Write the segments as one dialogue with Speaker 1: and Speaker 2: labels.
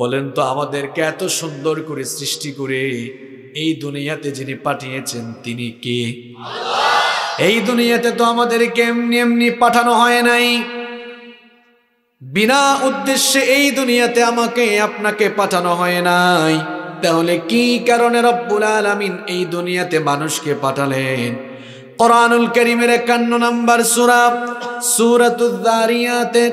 Speaker 1: বলেন তো আমাদেরকে এত সুন্দর করে সৃষ্টি করে এই দুনিয়াতে যিনি পাঠিয়েছেন তিনি কে এই দুনিয়াতে তো আমাদেরকে এমনি এমনি পাঠানো হয় নাই বিনা উদ্দেশ্যে এই দুনিয়াতে আমাকে আপনাকে পাঠানো হয় নাই তাহলে কি কারণে রব্বুল আলামিন এই দুনিয়াতে মানুষকে পাঠালেন কোরআনুল করিমের একান্ন নাম্বার সুরা সুরাতুদ্দারিয়াতের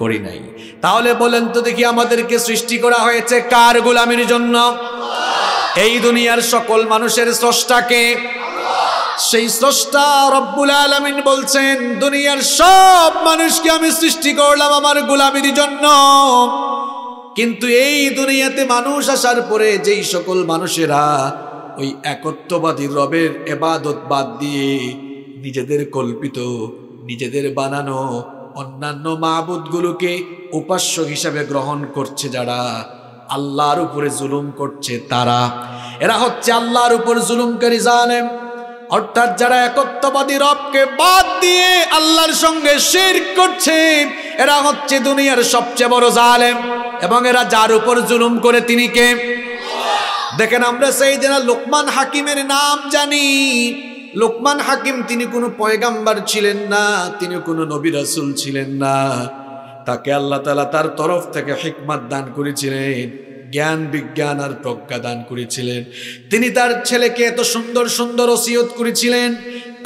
Speaker 1: করি নাই তাহলে বলেন তো দেখি আমাদেরকে সৃষ্টি করা হয়েছে কার গোলামির জন্য এই দুনিয়ার সকল মানুষের স্রষ্টাকে সেই স্রষ্টা রব্বুল আলমিন বলছেন দুনিয়ার সব মানুষকে আমি সৃষ্টি করলাম আমার গোলামির জন্য কিন্তু এই দুনিয়াতে মানুষ আসার পরে যেই সকল মানুষেরা ওই একত্ববাদী রবের এবাদত বাদ দিয়ে নিজেদের কল্পিত নিজেদের বানানো অন্যান্য মাহবুদগুলোকে উপাস্য হিসাবে গ্রহণ করছে যারা আল্লাহর উপরে জুলুম করছে তারা এরা হচ্ছে আল্লাহর উপর জুলুমকারী জানে অর্থাৎ যারা একত্ববাদী রবকে বাদ দিয়ে আল্লাহর সঙ্গে শির করছে এরা হচ্ছে দুনিয়ার সবচেয়ে বড় জালেম এবং এরা যার উপর জুলুম করে তিনি কে দেখেন আমরা সেই যেন লোকমান হাকিমের নাম জানি লোকমান হাকিম তিনি কোনো পয়গাম্বার ছিলেন না তিনি কোনো নবী রাসুল ছিলেন না তাকে আল্লাহ তালা তার তরফ থেকে হিকমাত দান করেছিলেন জ্ঞান বিজ্ঞান আর প্রজ্ঞা দান করেছিলেন তিনি তার ছেলেকে এত সুন্দর সুন্দর ওসিয়ত করেছিলেন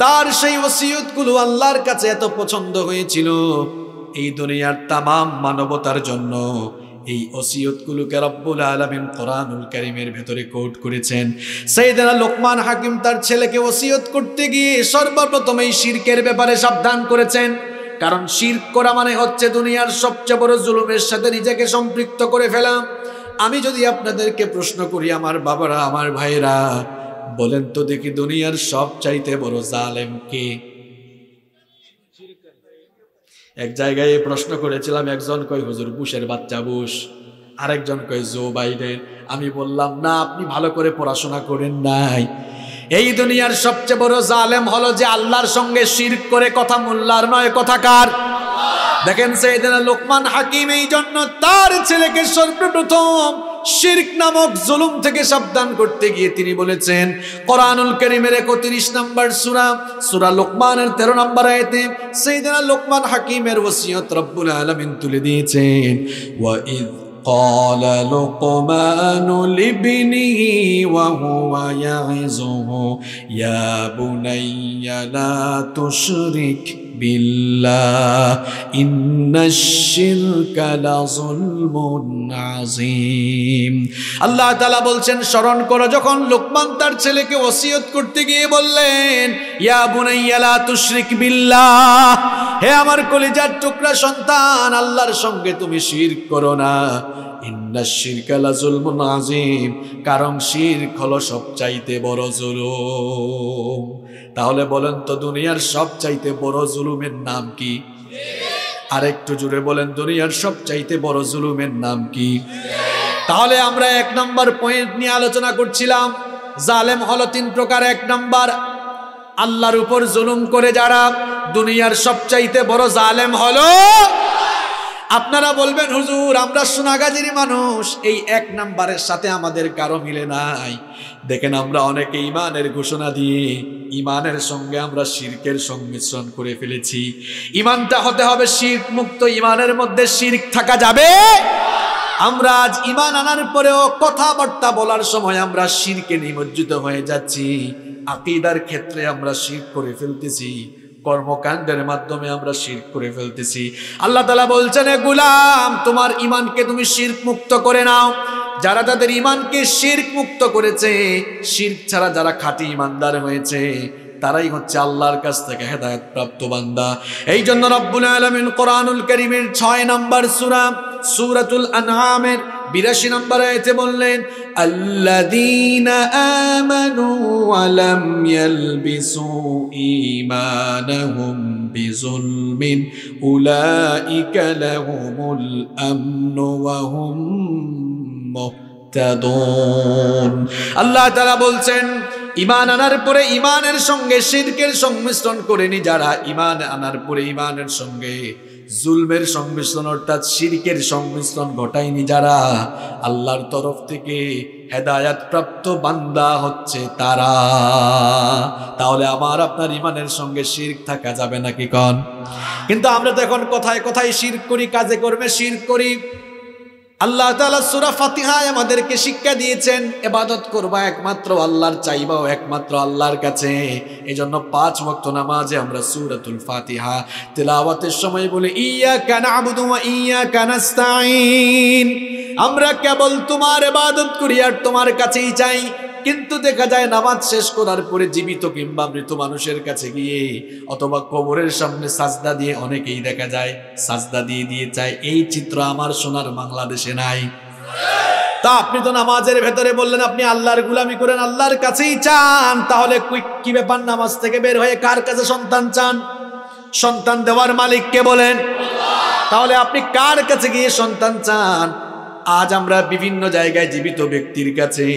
Speaker 1: তার সেই গুলো আল্লাহর কাছে এত পছন্দ হয়েছিল এই দুনিয়ার তামাম মানবতার জন্য এই ওসিয়তগুলোকে রব্বুল আলমিন কোরআনুল করিমের ভেতরে কোট করেছেন সেইদিনা লোকমান হাকিম তার ছেলেকে ওসিয়ত করতে গিয়ে সর্বপ্রথম এই শির্কের ব্যাপারে সাবধান করেছেন কারণ শির্ক করা মানে হচ্ছে দুনিয়ার সবচেয়ে বড় জুলুমের সাথে নিজেকে সম্পৃক্ত করে ফেলাম আমি যদি আপনাদেরকে প্রশ্ন করি আমার বাবারা আমার ভাইরা বলেন তো দেখি দুনিয়ার সব চাইতে বড় জালেম কে এক জায়গায় প্রশ্ন করেছিলাম একজন কয় হুজুর বুশের বাচ্চা বুশ আরেকজন কয় জো বাইডেন আমি বললাম না আপনি ভালো করে পড়াশোনা করেন নাই এই দুনিয়ার সবচেয়ে বড় জালেম হলো যে আল্লাহর সঙ্গে শির করে কথা মোল্লার নয় কথাকার দেখেন সেই লোকমান হাকিম এই জন্য তার ছেলেকে সর্বপ্রথম শিরক নামক জুলুম থেকে সাবধান করতে গিয়ে তিনি বলেছেন কোরআনুল করিমের একত্রিশ নম্বর সুরা সুরা লোকমানের তেরো নম্বর আয়তে সেই দিন লোকমান হাকিমের ওসিয়ত রব্বুল আলমিন তুলে দিয়েছেন قال لقمان لابنه وهو يعزه يا بني لا تشرك بالله إن الشرك لظلم عظيم আল্লাহ তাআলা বলছেন স্মরণ করো যখন লোকমান তার ছেলেকে ওসিয়ত করতে গিয়ে বললেন ইয়া বুনাইয়া লা তুশরিক বিল্লাহ হে আমার কলিজার টুকরা সন্তান আল্লাহর সঙ্গে তুমি শিরক করো না ইন্না শিরকালা জুলমুন আজিম কারণ শিরক হলো সবচাইতে বড় জুলুম তাহলে বলেন তো দুনিয়ার সবচাইতে বড় জুলুমের নাম কি আরেকটু জুড়ে বলেন দুনিয়ার সবচাইতে বড় জুলুমের নাম কি তাহলে আমরা এক নম্বর পয়েন্ট নিয়ে আলোচনা করছিলাম জালেম হলো তিন প্রকার এক নম্বর আল্লাহর উপর জুলুম করে যারা দুনিয়ার সবচাইতে বড় জালেম হলো আপনারা বলবেন হুজুর আমরা সোনাগাজির মানুষ এই এক নাম্বারের সাথে আমাদের কারো মিলে নাই দেখেন আমরা অনেকে ইমানের ঘোষণা দিয়ে ইমানের সঙ্গে আমরা শির্কের সংমিশ্রণ করে ফেলেছি ইমানটা হতে হবে শির্ক মুক্ত ইমানের মধ্যে শির্ক থাকা যাবে আমরা আজ ইমান আনার পরেও কথাবার্তা বলার সময় আমরা শিরকে নিমজ্জিত হয়ে যাচ্ছি আকিদার ক্ষেত্রে আমরা শির করে ফেলতেছি কর্মকাণ্ডের মাধ্যমে আমরা শির করে ফেলতেছি আল্লাহ তালা বলছেন গুলাম তোমার ইমানকে তুমি শির মুক্ত করে নাও যারা তাদের ইমানকে শির মুক্ত করেছে শির ছাড়া যারা খাটি ইমানদার হয়েছে তারাই হচ্ছে আল্লাহর কাছ থেকে হেদায়ত প্রাপ্ত বান্দা এই জন্য রব্বুল আলমিন কোরআনুল করিমের ছয় নম্বর সুরা সুরাতুল আনহামের বিরাশি নম্বর আয়তে বললেন আল্লাদিনা বিজুলমিন আল্লাহ তারা বলছেন ইমান আনার পরে ইমানের সঙ্গে শিরকের সংমিশ্রণ করেনি যারা ইমান আনার পরে ইমানের সঙ্গে জুলমের সংমিশ্রণ অর্থাৎ শিরকের সংমিশ্রণ ঘটায়নি যারা আল্লাহর তরফ থেকে হেদায়াত প্রাপ্ত বান্দা হচ্ছে তারা তাহলে আমার আপনার ইমানের সঙ্গে শির থাকা যাবে নাকি কন কিন্তু আমরা তো এখন কোথায় কোথায় শির করি কাজে কর্মে শির করি আল্লাহ তালা সুরা ফাতিহায় আমাদেরকে শিক্ষা দিয়েছেন এবাদত করবা একমাত্র আল্লাহর চাইবাও একমাত্র আল্লাহর কাছে এই জন্য পাঁচ ভক্ত নামাজে আমরা সুরাতুল ফাতিহা তেলাওয়াতের সময় বলে ইয়া কানা আবুদুমা ইয়া কানাস্তাইন আমরা কেবল তোমার এবাদত করি আর তোমার কাছেই চাই কিন্তু দেখা যায় নামাজ শেষ করার পরে জীবিত কিংবা মৃত মানুষের কাছে গিয়ে অথবা কবরের সামনে সাজদা দিয়ে অনেকেই দেখা যায় সাজদা দিয়ে দিয়ে চায় এই চিত্র আমার সোনার বাংলাদেশে নাই তা আপনি তো নামাজের ভেতরে বললেন আপনি আল্লাহর গুলামি করেন আল্লাহর কাছেই চান তাহলে কুইক কি ব্যাপার নামাজ থেকে বের হয়ে কার কাছে সন্তান চান সন্তান দেওয়ার মালিককে বলেন তাহলে আপনি কার কাছে গিয়ে সন্তান চান আজ আমরা বিভিন্ন জায়গায় জীবিত ব্যক্তির কাছে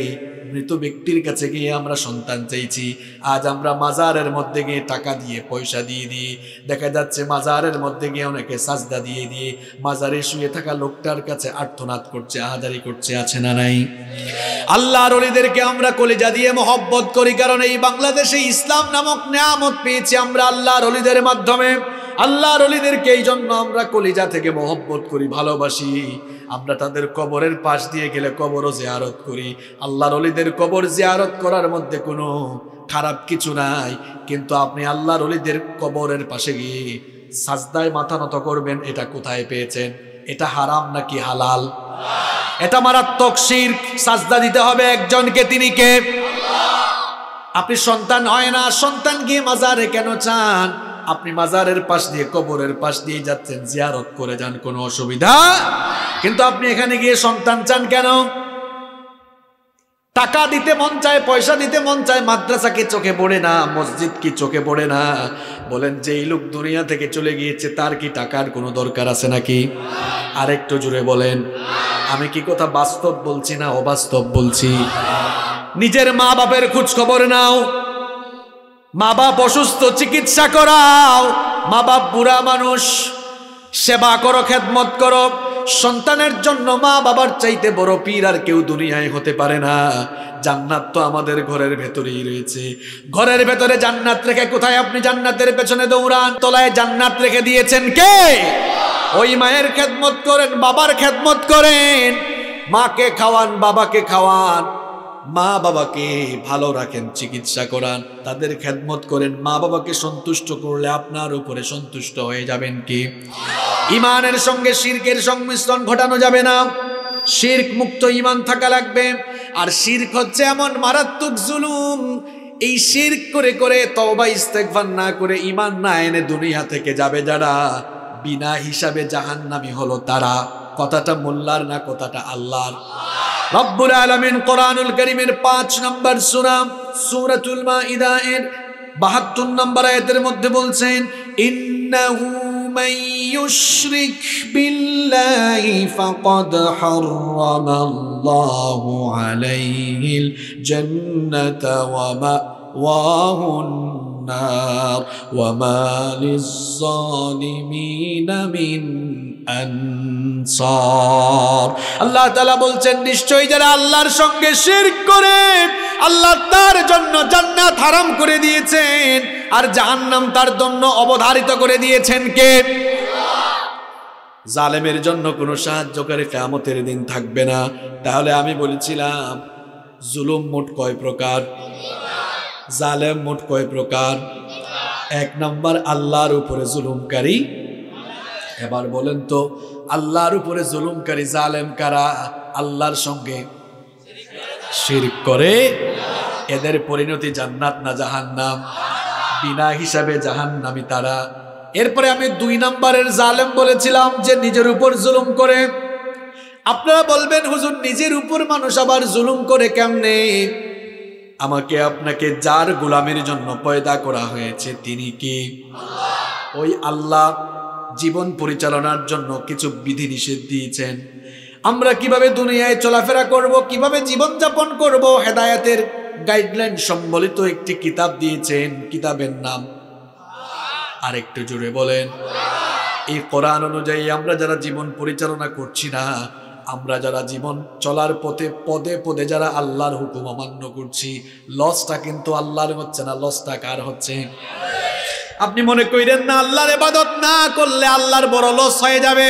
Speaker 1: মৃত ব্যক্তির কাছে গিয়ে আমরা সন্তান চাইছি আজ আমরা মাজারের মধ্যে গিয়ে টাকা দিয়ে পয়সা দিয়ে দিই দেখা যাচ্ছে মাজারের মধ্যে গিয়ে অনেকে সাজদা দিয়ে দিয়ে মাজারে শুয়ে থাকা লোকটার কাছে আর্থনাথ করছে আহাদারি করছে আছে না নাই আল্লাহর অলিদেরকে আমরা কলেজা দিয়ে মহব্বত করি কারণ এই বাংলাদেশে ইসলাম নামক নিয়ামত পেয়েছি আমরা আল্লাহর অলিদের মাধ্যমে আল্লাহর অলিদেরকে এই জন্য আমরা কলিজা থেকে মহব্বত করি ভালোবাসি আমরা তাদের কবরের পাশ দিয়ে গেলে কবরও জেয়ারত করি আল্লাহর অলিদের কবর জেয়ারত করার মধ্যে কোনো খারাপ কিছু নাই কিন্তু আপনি আল্লাহর অলিদের কবরের পাশে গিয়ে সাজদায় মাথা নত করবেন এটা কোথায় পেয়েছেন এটা হারাম নাকি হালাল এটা মারাত্মক শির সাজদা দিতে হবে একজনকে তিনি কে আপনি সন্তান হয় না সন্তান গিয়ে মাজারে কেন চান আপনি মাজারের পাশ দিয়ে কবরের পাশ দিয়ে যাচ্ছেন জিয়ারত করে যান কোনো অসুবিধা কিন্তু আপনি এখানে গিয়ে সন্তান চান কেন টাকা দিতে মন চায় পয়সা দিতে মন চায় মাদ্রাসা কি চোখে পড়ে না মসজিদ কি চোখে পড়ে না বলেন যে এই লোক দুনিয়া থেকে চলে গিয়েছে তার কি টাকার কোনো দরকার আছে নাকি আরেকটু জুড়ে বলেন আমি কি কথা বাস্তব বলছি না অবাস্তব বলছি নিজের মা বাপের খোঁজ খবর নাও মা বাপ অসুস্থ চিকিৎসা করাও মা বাপ বুড়া মানুষ সেবা করো খেদমত করো সন্তানের জন্য মা বাবার চাইতে বড় পীর আর কেউ দুনিয়ায় হতে পারে না জান্নাত তো আমাদের ঘরের ভেতরেই রয়েছে ঘরের ভেতরে জান্নাত রেখে কোথায় আপনি জান্নাতের পেছনে দৌড়ান তলায় জান্নাত রেখে দিয়েছেন কে ওই মায়ের খেদমত করেন বাবার খেদমত করেন মাকে খাওয়ান বাবাকে খাওয়ান মা বাবাকে ভালো রাখেন চিকিৎসা করান তাদের খেদমত করেন মা বাবাকে সন্তুষ্ট করলে আপনার উপরে সন্তুষ্ট হয়ে যাবেন কি ইমানের সঙ্গে শির্কের সংমিশ্রণ ঘটানো যাবে না শির্ক মুক্ত ইমান থাকা লাগবে আর শির্ক হচ্ছে এমন মারাত্মক জুলুম এই শির্ক করে করে তওবা ইস্তেকভার না করে ইমান না এনে দুনিয়া থেকে যাবে যারা বিনা হিসাবে জাহান্নামি হলো তারা কথাটা মোল্লার না কথাটা আল্লাহর রব্বুল আলমিন কোরআনুল করিমের পাঁচ নম্বর সুরাম সুরাতুল মাঈদা এর বাহাত্তর নম্বর আয়াতের মধ্যে বলছেন ইন্নাহু মাইয়ুশরিক বিল্লাহি ফাকাদ হারামাল্লাহু আলাইহিল জান্নাতা ওয়া মাওয়াহুন النار وما للظالمين من আল্লাহ তাআলা বলছেন নিশ্চয়ই যারা আল্লাহর সঙ্গে শিরক করে আল্লাহ তার জন্য জান্নাত হারাম করে দিয়েছেন আর জাহান্নাম তার জন্য অবধারিত করে দিয়েছেন কে জালেমের জন্য কোনো সাহায্যকারী কেয়ামতের দিন থাকবে না তাহলে আমি বলেছিলাম জুলুম মোট কয় প্রকার জালেম মোট কয় প্রকার এক নম্বর আল্লাহর উপরে জুলুমকারী এবার বলেন তো আল্লাহর উপরে জুলুমকারী জালেম কারা আল্লাহর সঙ্গে শিরক করে এদের পরিণতি জান্নাত না জাহান্নাম বিনা হিসাবে জাহান্নামি তারা এরপরে আমি দুই নম্বরের জালেম বলেছিলাম যে নিজের উপর জুলুম করে আপনারা বলবেন হুজুর নিজের উপর মানুষ আবার জুলুম করে কেমনে আমাকে আপনাকে যার গোলামের জন্য পয়দা করা হয়েছে তিনি কি ওই আল্লাহ জীবন পরিচালনার জন্য কিছু বিধি নিষেধ দিয়েছেন আমরা কিভাবে দুনিয়ায় চলাফেরা করব কিভাবে জীবনযাপন করব হেদায়াতের গাইডলাইন সম্বলিত একটি কিতাব দিয়েছেন কিতাবের নাম আর একটু জুড়ে বলেন এই কোরআন অনুযায়ী আমরা যারা জীবন পরিচালনা করছি না আমরা যারা জীবন চলার পথে পদে পদে যারা আল্লাহর হুকুম অমান্য করছি লসটা কিন্তু আল্লাহর হচ্ছে না লসটা কার হচ্ছে আপনি মনে করেন না আল্লাহর এবাদত না করলে আল্লাহর বড় লস হয়ে যাবে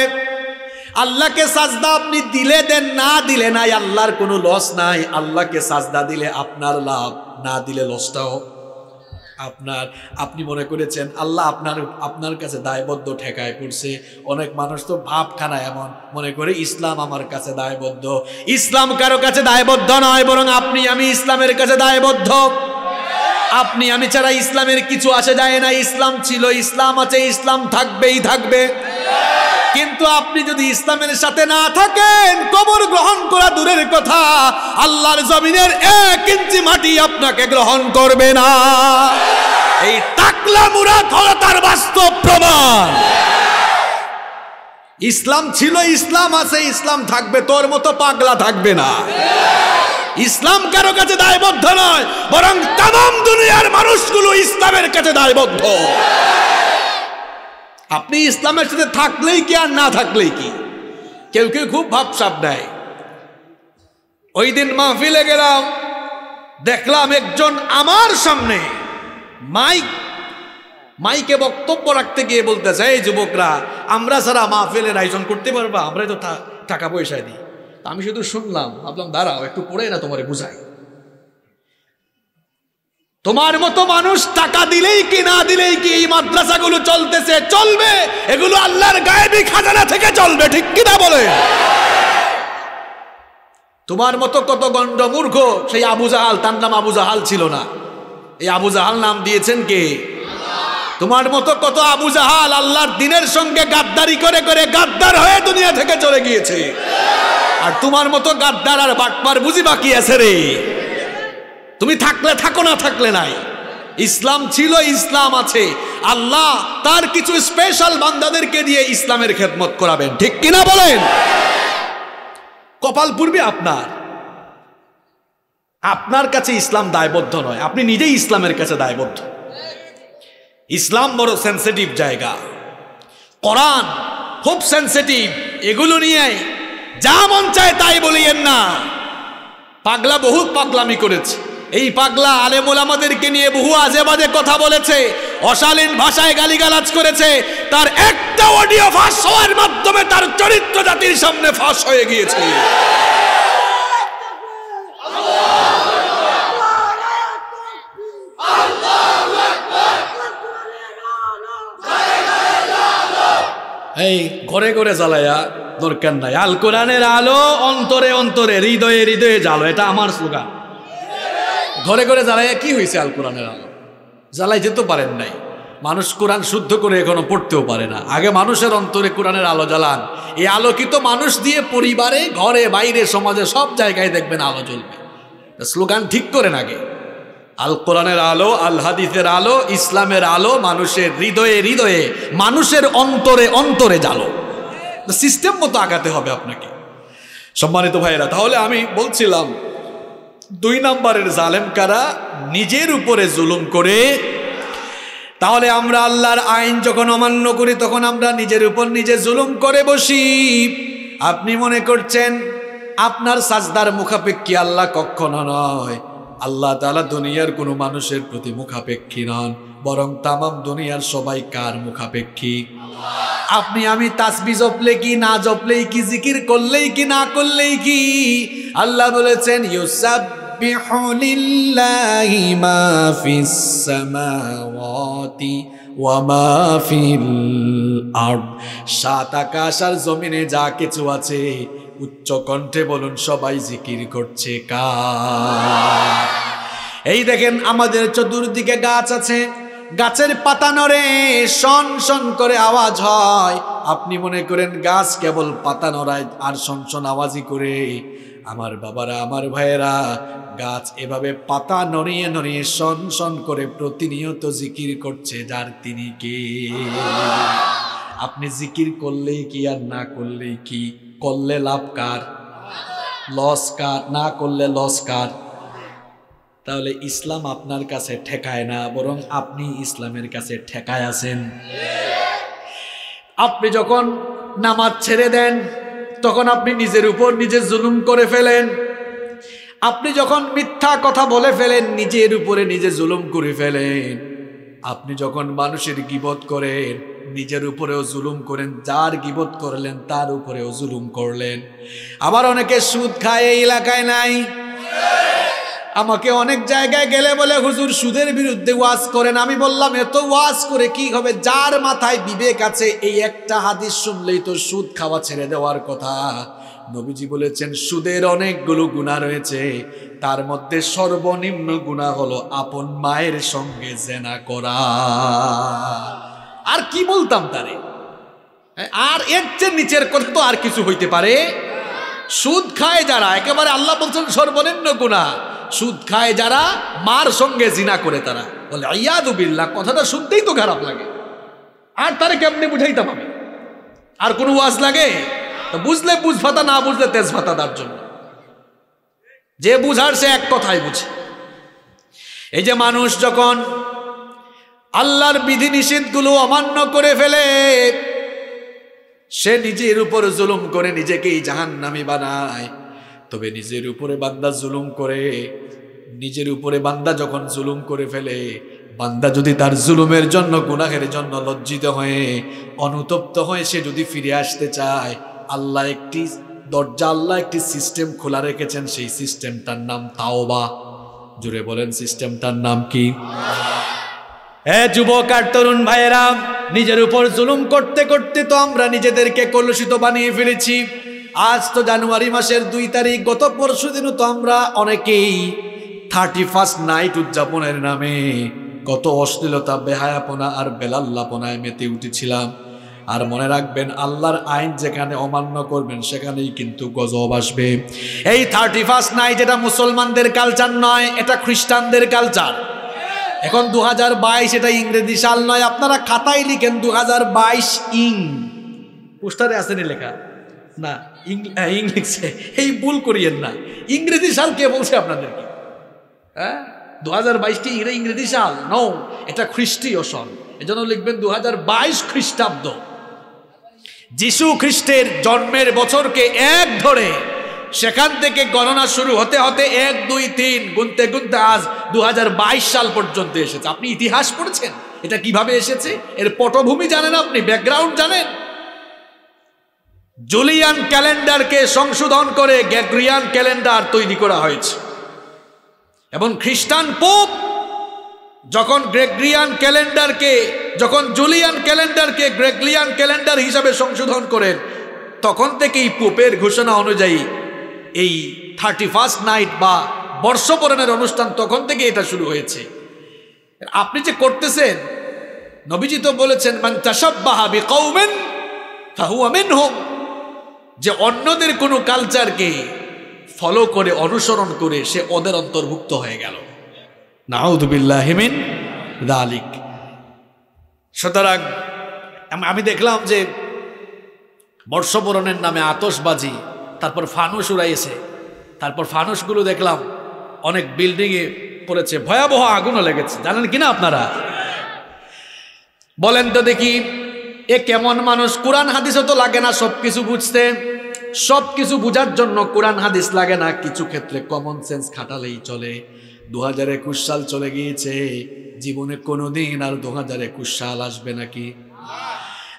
Speaker 1: আল্লাহকে সাজদা আপনি দিলে দেন না দিলে নাই আল্লাহর কোনো লস নাই আল্লাহকে সাজদা দিলে আপনার লাভ না দিলে লসটাও আপনার আপনি মনে করেছেন আল্লাহ আপনার আপনার কাছে দায়বদ্ধ ঠেকায় পড়ছে অনেক মানুষ তো ভাব খানায় এমন মনে করে ইসলাম আমার কাছে দায়বদ্ধ ইসলাম কারো কাছে দায়বদ্ধ নয় বরং আপনি আমি ইসলামের কাছে দায়বদ্ধ আপনি আমি ছাড়া ইসলামের কিছু আসে যায় না ইসলাম ছিল ইসলাম আছে ইসলাম থাকবেই থাকবে কিন্তু আপনি যদি ইসলামের সাথে না থাকেন কবর গ্রহণ করা দূরের কথা আল্লাহর জমিনের এক ইঞ্চি মাটি আপনাকে গ্রহণ করবে না এই তাকলা মুরাদ হলো তার বাস্তব প্রমাণ ইসলাম ছিল ইসলাম আছে ইসলাম থাকবে তোর মতো পাগলা থাকবে না ইসলাম কারো কাছে দায়বদ্ধ নয় বরং তাম দুনিয়ার মানুষগুলো ইসলামের কাছে দায়বদ্ধ আপনি ইসলামের সাথে থাকলেই কি আর না থাকলেই কি কেউ কেউ খুব ভাবসাপ নেয় ওই দিন মাহফিলে গেলাম দেখলাম একজন আমার সামনে মাইক মাইকে বক্তব্য রাখতে গিয়ে বলতে চাই যুবকরা আমরা সারা মাহফিলের আয়োজন করতে পারবা আমরা তো টাকা পয়সা দিই আমি শুধু শুনলাম ভাবলাম দাঁড়াও একটু পড়ে না তোমারে বুঝাই তোমার মতো মানুষ টাকা দিলেই কি না দিলেই কি এই মাদ্রাসাগুলো চলতেছে চলবে এগুলো আল্লাহর গায়েবি খাজানা থেকে চলবে ঠিক কিনা বলে তোমার মতো কত গণ্ড মূর্খ সেই আবু জাহাল তার নাম আবু জাহাল ছিল না এই আবু জাহাল নাম দিয়েছেন কে তোমার মতো কত আবু জাহাল আল্লাহর দিনের সঙ্গে গাদ্দারি করে করে গাদ্দার হয়ে দুনিয়া থেকে চলে গিয়েছে আর তোমার মতো গাদ্দার আর বাকবার বুঝি বাকি আছে রে তুমি থাকলে থাকো না থাকলে নাই ইসলাম ছিল ইসলাম আছে আল্লাহ তার কিছু স্পেশাল বান্দাদেরকে দিয়ে ইসলামের খেদমত করাবেন ঠিক কিনা বলেন কপাল পূর্বে আপনার আপনার কাছে ইসলাম দায়বদ্ধ নয় আপনি নিজেই ইসলামের কাছে দায়বদ্ধ ইসলাম বড় সেন্সিটিভ জায়গা কোরআন খুব সেন্সিটিভ এগুলো নিয়ে যা মন চায় তাই বলিয়েন না পাগলা বহুত পাগলামি করেছে এই পাগলা আলেমুল আমাদেরকে নিয়ে বহু আজে বাজে কথা বলেছে অশালীন ভাষায় গালিগালাজ করেছে তার একটা অডিও ফাঁস হওয়ার মাধ্যমে তার চরিত্র জাতির সামনে ফাঁস হয়ে গিয়েছে এই ঘরে ঘরে জ্বালাইয়া দরকার নাই আল কোরআনের আলো অন্তরে অন্তরে হৃদয়ে হৃদয়ে জ্বালো এটা আমার স্লোগান ঘরে ঘরে জ্বালাইয়া কি হয়েছে আল কোরআনের আলো জ্বালাই যেতে পারেন নাই মানুষ কোরআন শুদ্ধ করে এখনো পড়তেও পারে না আগে মানুষের অন্তরে কোরআনের আলো জ্বালান এই আলোকিত মানুষ দিয়ে পরিবারে ঘরে বাইরে সমাজে সব জায়গায় দেখবেন আলো জ্বলবে স্লোগান ঠিক করেন আগে আল কোরআনের আলো আল হাদিসের আলো ইসলামের আলো মানুষের হৃদয়ে হৃদয়ে মানুষের অন্তরে অন্তরে জ্বালো সিস্টেম মতো আগাতে হবে আপনাকে সম্মানিত ভাইয়েরা তাহলে আমি বলছিলাম দুই নম্বরের জালেম কারা নিজের উপরে জুলুম করে তাহলে আমরা আল্লাহর আইন যখন অমান্য করি তখন আমরা নিজের উপর নিজে জুলুম করে বসি আপনি মনে করছেন আপনার সাজদার মুখাপেক্ষী আল্লাহ কখনো নয় আল্লাহ তালা দুনিয়ার কোনো মানুষের প্রতি মুখাপেক্ষী নন বরং তামাম দুনিয়ার সবাই কার মুখাপেক্ষী আপনি আমি তাসবি জপলে কি না জপলেই কি জিকির করলেই কি না করলেই কি আল্লাহ বলেছেন ইউসাব يسبح لله ما في السماوات সাত আকাশ আর জমিনে যা কিছু আছে উচ্চ কণ্ঠে বলুন সবাই জিকির করছে কা এই দেখেন আমাদের চতুর্দিকে গাছ আছে গাছের পাতা নড়ে সন সন করে আওয়াজ হয় আপনি মনে করেন গাছ কেবল পাতা নড়ায় আর সন সন আওয়াজই করে আমার বাবারা আমার ভাইয়েরা গাছ এভাবে পাতা নড়িয়ে নড়িয়ে সন সন করে প্রতিনিয়ত জিকির করছে যার তিনি কে আপনি জিকির করলেই কি আর না করলেই কি করলে লাভ কার লস কার না করলে লস কার তাহলে ইসলাম আপনার কাছে ঠেকায় না বরং আপনি ইসলামের কাছে ঠেকায় আছেন আপনি যখন নামাজ ছেড়ে দেন তখন আপনি নিজের উপর নিজে জুলুম করে ফেলেন আপনি যখন মিথ্যা কথা বলে ফেলেন নিজের উপরে নিজে জুলুম করে ফেলেন আপনি যখন মানুষের গিবত করেন নিজের উপরেও জুলুম করেন যার গিবত করলেন তার উপরেও জুলুম করলেন আবার অনেকে সুদ খায় এই এলাকায় নাই আমাকে অনেক জায়গায় গেলে বলে হুজুর সুদের বিরুদ্ধে ওয়াজ করেন আমি বললাম এত ওয়াজ করে কি হবে যার মাথায় বিবেক আছে এই একটা হাদিস শুনলেই তো সুদ খাওয়া ছেড়ে দেওয়ার কথা নবীজি বলেছেন সুদের অনেকগুলো গুণা রয়েছে তার মধ্যে সর্বনিম্ন গুণা হলো আপন মায়ের সঙ্গে জেনা করা আর কি বলতাম তারে হ্যাঁ, আর এর চেয়ে নিচের করতো আর কিছু হইতে পারে সুদ খায় যারা একেবারে আল্লাহ বলছেন সর্বনিম্ন গুণা সুদ খায় যারা মার সঙ্গে জিনা করে তারা বলে আয়াদুবিল্লা কথাটা শুনতেই তো খারাপ লাগে আর তারে কেমনি বুঝাইতাম আমি আর কোনো ওয়াজ লাগে বুঝলে বুঝফাতা না বুঝলে তেজফাতা তার জন্য যে বুঝার সে এক কথাই বুঝে এই যে মানুষ যখন আল্লাহর গুলো অমান্য করে ফেলে সে নিজের উপর জুলুম করে নিজেকেই জাহান্নামি বানায় তবে নিজের উপরে বান্দা জুলুম করে নিজের উপরে বান্দা যখন জুলুম করে ফেলে বান্দা যদি তার জুলুমের জন্য গুনাহের জন্য লজ্জিত হয়ে অনুতপ্ত হয়ে সে যদি ফিরে আসতে চায় আল্লাহ একটি দরজা আল্লাহ একটি সিস্টেম খোলা রেখেছেন সেই সিস্টেমটার নাম তাওবা জুড়ে বলেন সিস্টেমটার নাম কি হ্যাঁ যুবক আর তরুণ ভাইয়েরা নিজের উপর জুলুম করতে করতে তো আমরা নিজেদেরকে কলুষিত বানিয়ে ফেলেছি আজ তো জানুয়ারি মাসের দুই তারিখ গত পরশু দিনও তো আমরা অনেকেই থার্টি ফার্স্ট নাইট উদযাপনের নামে কত অশ্লীলতা বেহায়াপনা আর বেলাল্লাপনায় মেতে উঠেছিলাম আর মনে রাখবেন আল্লাহর আইন যেখানে অমান্য করবেন সেখানেই কিন্তু গজব আসবে এই থার্টি ফার্স্ট নাইট এটা মুসলমানদের কালচার নয় এটা খ্রিস্টানদের কালচার এখন দু হাজার বাইশ এটা ইংরেজি সাল নয় আপনারা খাতায় লিখেন দু হাজার বাইশ ইং পোস্টারে আসেনি লেখা না ইংলিশে এই ভুল করিয়েন না ইংরেজি সাল কে বলছে আপনাদেরকে হ্যাঁ দু হাজার বাইশটি এটা ইংরেজি সাল নৌ এটা খ্রিস্টীয় এই জন্য লিখবেন দু হাজার বাইশ খ্রিস্টাব্দ যিশু খ্রিস্টের জন্মের বছরকে এক ধরে সেখান থেকে গণনা শুরু হতে হতে এক দুই তিন গুনতে গুনতে আজ দু সাল পর্যন্ত এসেছে আপনি ইতিহাস পড়েছেন এটা কিভাবে এসেছে এর পটভূমি জানেন আপনি ব্যাকগ্রাউন্ড জানেন জুলিয়ান ক্যালেন্ডারকে সংশোধন করে গ্যাগ্রিয়ান ক্যালেন্ডার তৈরি করা হয়েছে এবং খ্রিস্টান পোপ যখন গ্রেগ্রিয়ান ক্যালেন্ডারকে যখন জুলিয়ান ক্যালেন্ডারকে গ্রেগলিয়ান ক্যালেন্ডার হিসাবে সংশোধন করেন তখন থেকেই পোপের ঘোষণা অনুযায়ী এই থার্টি ফার্স্ট নাইট বা বর্ষপরণের অনুষ্ঠান তখন থেকে এটা শুরু হয়েছে আপনি যে করতেছেন নবীজি তো বলেছেন মান তাসাব্বাহা কৌমেন তাহু আমেন হোক যে অন্যদের কোনো কালচারকে ফলো করে অনুসরণ করে সে ওদের অন্তর্ভুক্ত হয়ে গেল নাউদুবিল্লাহ হেমিন দালিক সুতরাং আমি দেখলাম যে বর্ষবরণের নামে আতসবাজি তারপর ফানুস উড়াইছে তারপর ফানুসগুলো দেখলাম অনেক বিল্ডিংয়ে পড়েছে ভয়াবহ আগুনও লেগেছে জানেন কিনা আপনারা বলেন তো দেখি এ কেমন মানুষ কোরআন হাদিসে তো লাগে না সব কিছু বুঝতে সব কিছু বুঝার জন্য কোরআন হাদিস লাগে না কিছু ক্ষেত্রে কমন সেন্স খাটালেই চলে দু হাজার একুশ সাল চলে গিয়েছে জীবনে কোনো দিন আর দু হাজার একুশ সাল আসবে নাকি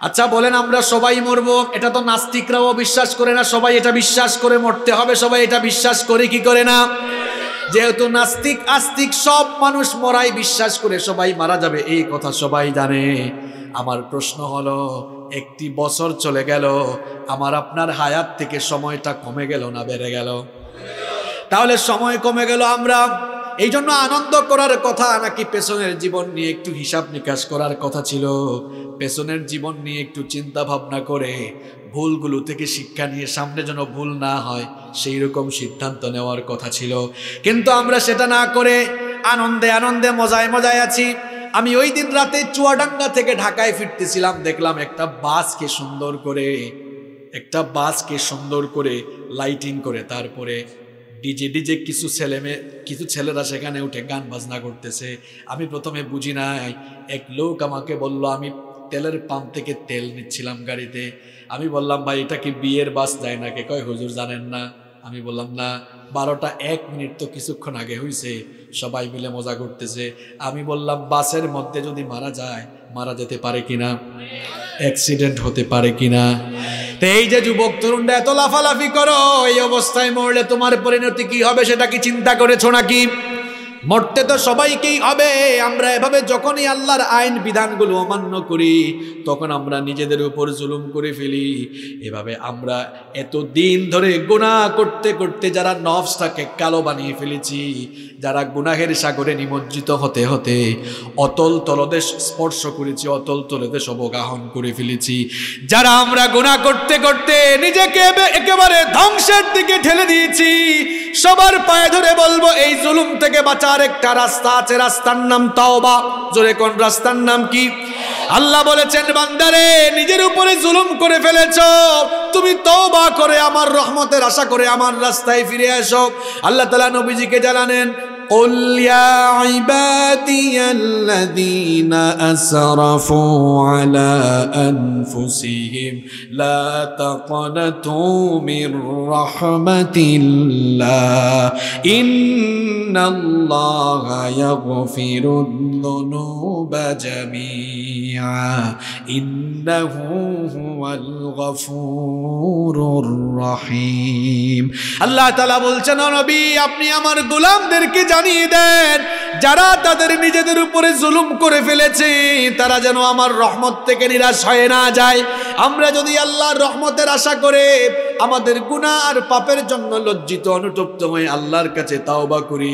Speaker 1: আচ্ছা বলেন আমরা সবাই মরবো এটা তো নাস্তিকরাও বিশ্বাস করে না সবাই এটা বিশ্বাস করে মরতে হবে সবাই এটা বিশ্বাস করে কি করে না যেহেতু নাস্তিক আস্তিক সব মানুষ মরাই বিশ্বাস করে সবাই মারা যাবে এই কথা সবাই জানে আমার প্রশ্ন হলো একটি বছর চলে গেল আমার আপনার হায়াত থেকে সময়টা কমে গেল না বেড়ে গেল তাহলে সময় কমে গেল আমরা এই জন্য আনন্দ করার কথা নাকি পেছনের জীবন নিয়ে একটু হিসাব নিকাশ করার কথা ছিল পেছনের জীবন নিয়ে একটু চিন্তা ভাবনা করে ভুলগুলো থেকে শিক্ষা নিয়ে সামনে যেন ভুল না হয় সেই রকম সিদ্ধান্ত নেওয়ার কথা ছিল কিন্তু আমরা সেটা না করে আনন্দে আনন্দে মজায় মজায় আছি আমি ওই দিন রাতে চুয়াডাঙ্গা থেকে ঢাকায় ফিরতেছিলাম দেখলাম একটা বাসকে সুন্দর করে একটা বাসকে সুন্দর করে লাইটিং করে তারপরে ডিজে ডিজে কিছু ছেলে মেয়ে কিছু ছেলেরা সেখানে উঠে গান বাজনা করতেছে আমি প্রথমে বুঝি নাই এক লোক আমাকে বলল আমি তেলের পাম্প থেকে তেল নিচ্ছিলাম গাড়িতে আমি বললাম ভাই এটা কি বিয়ের বাস যায় কে কয় হুজুর জানেন না আমি বললাম না বারোটা এক মিনিট তো কিছুক্ষণ আগে হইছে সবাই মিলে মজা করতেছে আমি বললাম বাসের মধ্যে যদি মারা যায় মারা যেতে পারে কিনা অ্যাক্সিডেন্ট হতে পারে কিনা তো এই যে যুবক তরুণরা এত লাফালাফি করো এই অবস্থায় মরলে তোমার পরিণতি কি হবে সেটা কি চিন্তা করেছো নাকি মরতে তো সবাইকেই হবে আমরা এভাবে যখনই আল্লাহর আইন বিধানগুলো অমান্য করি তখন আমরা নিজেদের উপর জুলুম করে ফেলি এভাবে আমরা এত দিন ধরে গুণা করতে করতে যারা নফসটাকে কালো বানিয়ে ফেলেছি যারা গুনাহের সাগরে নিমজ্জিত হতে হতে অতল তলদেশ স্পর্শ করেছি অতল তলদেশ অবগাহন করে ফেলেছি
Speaker 2: যারা আমরা গুণা
Speaker 1: করতে করতে নিজেকে একেবারে ধ্বংসের দিকে ঠেলে দিয়েছি সবার পায়ে ধরে বলবো এই জুলুম থেকে বাঁচা আরেকটা রাস্তা আছে রাস্তার নাম তাওবা জোরে কোন রাস্তার নাম কি আল্লাহ বলেছেন বান্দারে নিজের উপরে জুলুম করে ফেলেছ তুমি তওবা করে আমার রহমতের আশা করে আমার রাস্তায় ফিরে এসো আল্লাহ তালা নবীজিকে জানালেন قل يا عبادي الذين اسرفوا على انفسهم لا تقنطوا من رحمه الله ان الله يغفر الذنوب جميعا انه هو الغفور الرحيم الله تعالى نبي নবী امر غلام دركي জানিয়ে দেন যারা তাদের নিজেদের উপরে জুলুম করে ফেলেছে তারা যেন আমার রহমত থেকে নিরাশ হয়ে না যায় আমরা যদি আল্লাহর রহমতের আশা করে আমাদের গুণা আর পাপের জন্য লজ্জিত অনুতপ্ত হয়ে আল্লাহর কাছে তাওবা করি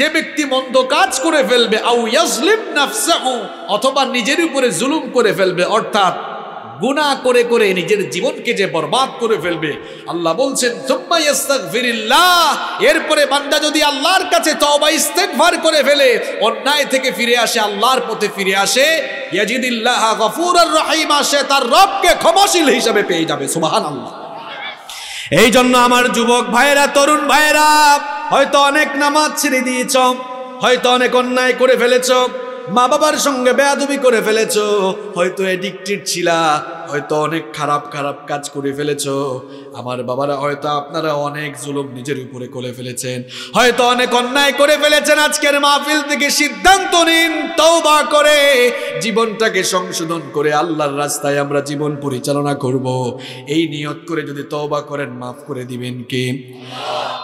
Speaker 1: যে ব্যক্তি মন্দ কাজ করে ফেলবে আউ ইয়াজলিম নাফসাহু অথবা নিজের উপরে জুলুম করে ফেলবে অর্থাৎ গুণা করে করে নিজের জীবনকে যে বরবাদ করে ফেলবে আল্লাহ বলছেন এরপরে বান্দা যদি আল্লাহর কাছে তবা ইস্তেকভার করে ফেলে অন্যায় থেকে ফিরে আসে আল্লাহর পথে ফিরে আসে ইয়াজিদুল্লাহ গফুর রহিম আসে তার রবকে ক্ষমাশীল হিসাবে পেয়ে যাবে সুবাহান আল্লাহ এই জন্য আমার যুবক ভাইয়েরা তরুণ ভাইয়েরা হয়তো অনেক নামাজ ছেড়ে দিয়েছ হয়তো অনেক অন্যায় করে ফেলেছ মা বাবার সঙ্গে বেয়াদবি করে ফেলেছ হয়তো এডিক্টেড ছিলা হয়তো অনেক খারাপ খারাপ কাজ করে ফেলেছ আমার বাবারা হয়তো আপনারা অনেক জুলুম নিজের উপরে করে ফেলেছেন হয়তো অনেক অন্যায় করে ফেলেছেন আজকের মাহফিল থেকে সিদ্ধান্ত নিন তওবা করে জীবনটাকে সংশোধন করে আল্লাহর রাস্তায় আমরা জীবন পরিচালনা করব এই নিয়ত করে যদি তওবা করেন মাফ করে দিবেন কে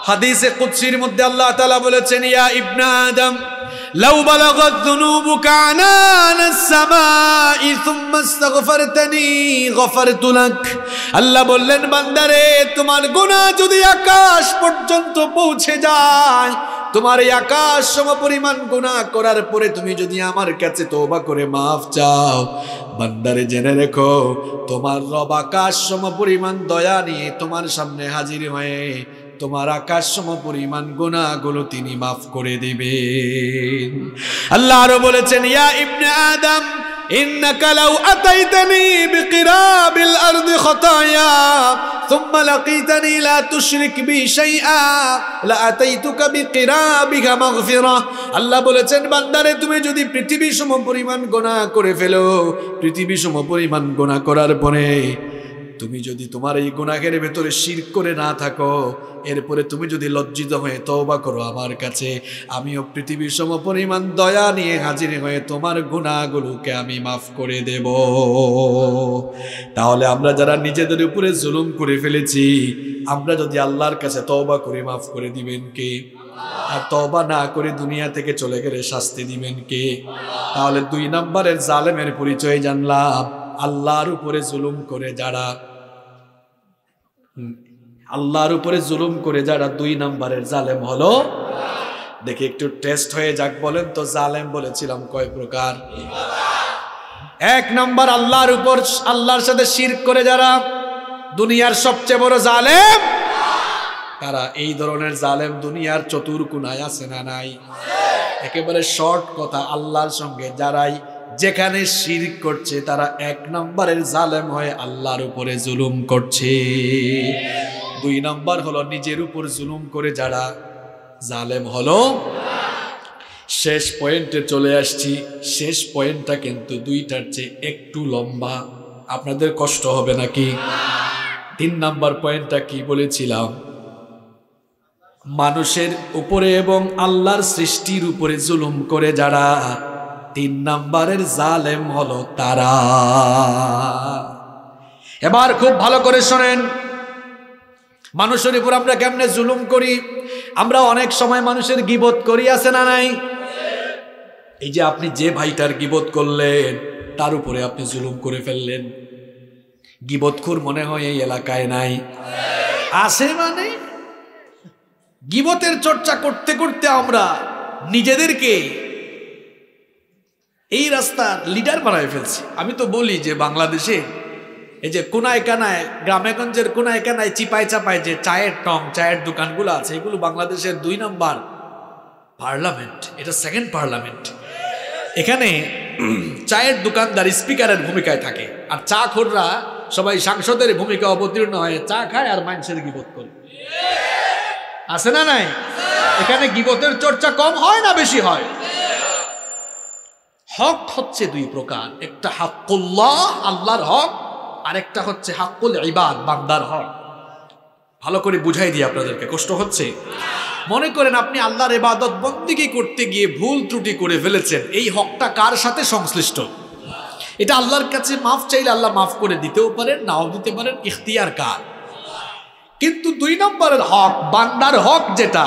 Speaker 1: হাদিসে কুৎসির মধ্যে আল্লাহ তাআলা বলেছেন ইয়া ইবনা আদম لو بلغت ذنوبك عنان السماء ثم استغفرتني غفرت لك আল্লাহ বললেন বান্দারে তোমার গুনাহ যদি আকাশ পর্যন্ত পৌঁছে যায় তোমার এই আকাশ সম পরিমাণ গুনাহ করার পরে তুমি যদি আমার কাছে তওবা করে মাফ চাও বান্দারে জেনে রেখো তোমার রব আকাশ সম পরিমাণ দয়া নিয়ে তোমার সামনে হাজির হয়ে তোমার আকাশ সম পরিমাণ গোনাগুলো তিনি মাফ করে দিবেন আল্লাহ আরো বলেছেন ইয়া ইবনে আদম إنك لو أتيتني بقراب الأرض خطايا ثم لقيتني لا تشرك بي شيئا لأتيتك بقرابها مغفرة আল্লাহ বলেছেন বান্দারে তুমি যদি পৃথিবী সম পরিমাণ গোনা করে ফেলো পৃথিবী সম পরিমাণ গোনা করার পরে তুমি যদি তোমার এই গুনাহের ভেতরে শির করে না থাকো এরপরে তুমি যদি লজ্জিত হয়ে তওবা করো আমার কাছে আমিও পৃথিবীর সম পরিমাণ দয়া নিয়ে হাজির হয়ে তোমার গুণাগুলোকে আমি মাফ করে দেব তাহলে আমরা যারা নিজেদের উপরে জুলুম করে ফেলেছি আমরা যদি আল্লাহর কাছে তওবা করে মাফ করে দিবেন কে আর তবা না করে দুনিয়া থেকে চলে গেলে শাস্তি দিবেন কে তাহলে দুই নম্বরের জালেমের পরিচয় জানলাম আল্লাহর উপরে জুলুম করে যারা আল্লাহর উপরে জুলুম করে যারা দুই নাম্বারের জালেম হলো দেখি একটু টেস্ট হয়ে যাক বলেন তো জালেম বলেছিলাম কয় প্রকার এক নাম্বার আল্লাহর উপর আল্লাহর সাথে শির করে যারা দুনিয়ার সবচেয়ে বড় জালেম তারা এই ধরনের জালেম দুনিয়ার চতুর কোনায় আছে না নাই একেবারে শর্ট কথা আল্লাহর সঙ্গে যারাই যেখানে শির করছে তারা এক নম্বরের জালেম হয়ে আল্লাহর উপরে জুলুম করছে দুই নম্বর হলো নিজের উপর জুলুম করে যারা জালেম হলো শেষ পয়েন্টে চলে আসছি শেষ পয়েন্টটা কিন্তু দুইটার চেয়ে একটু লম্বা আপনাদের কষ্ট হবে নাকি তিন নম্বর পয়েন্টটা কি বলেছিলাম মানুষের উপরে এবং আল্লাহর সৃষ্টির উপরে জুলুম করে যারা তিন নাম্বারের জালেম হলো তারা এবার খুব ভালো করে শোনেন মানুষের উপর আমরা কেমনে জুলুম করি আমরা অনেক সময় মানুষের গিবত করি আছে না নাই এই যে আপনি যে ভাইটার গিবত করলেন তার উপরে আপনি জুলুম করে ফেললেন গিবতখুর মনে হয় এই এলাকায় নাই আছে মানে গিবতের চর্চা করতে করতে আমরা নিজেদেরকে এই রাস্তার লিডার বানায় ফেলছে আমি তো বলি যে বাংলাদেশে এই যে কোনায় কানায় গ্রামেগঞ্জের কোনায় কানায় চিপায় চাপায় যে চায়ের টং চায়ের দোকানগুলো আছে এগুলো বাংলাদেশের দুই নম্বর পার্লামেন্ট এটা সেকেন্ড পার্লামেন্ট এখানে চায়ের দোকানদার স্পিকারের ভূমিকায় থাকে আর চা খোররা সবাই সাংসদের ভূমিকা অবতীর্ণ হয় চা খায় আর মানুষের গিবত করে আছে না নাই এখানে গিবতের চর্চা কম হয় না বেশি হয় হক হচ্ছে দুই প্রকার একটা হাক্কুল্লাহ আল্লাহর হক আর একটা হচ্ছে হাক্কুল ইবাদ বান্দার হক ভালো করে বুঝাই দিই আপনাদেরকে কষ্ট হচ্ছে মনে করেন আপনি আল্লাহর ইবাদত বন্দিগি করতে গিয়ে ভুল ত্রুটি করে ফেলেছেন এই হকটা কার সাথে সংশ্লিষ্ট এটা আল্লাহর কাছে মাফ চাইলে আল্লাহ মাফ করে দিতেও পারেন নাও দিতে পারেন ইখতিয়ার কার কিন্তু দুই নম্বরের হক বান্দার হক যেটা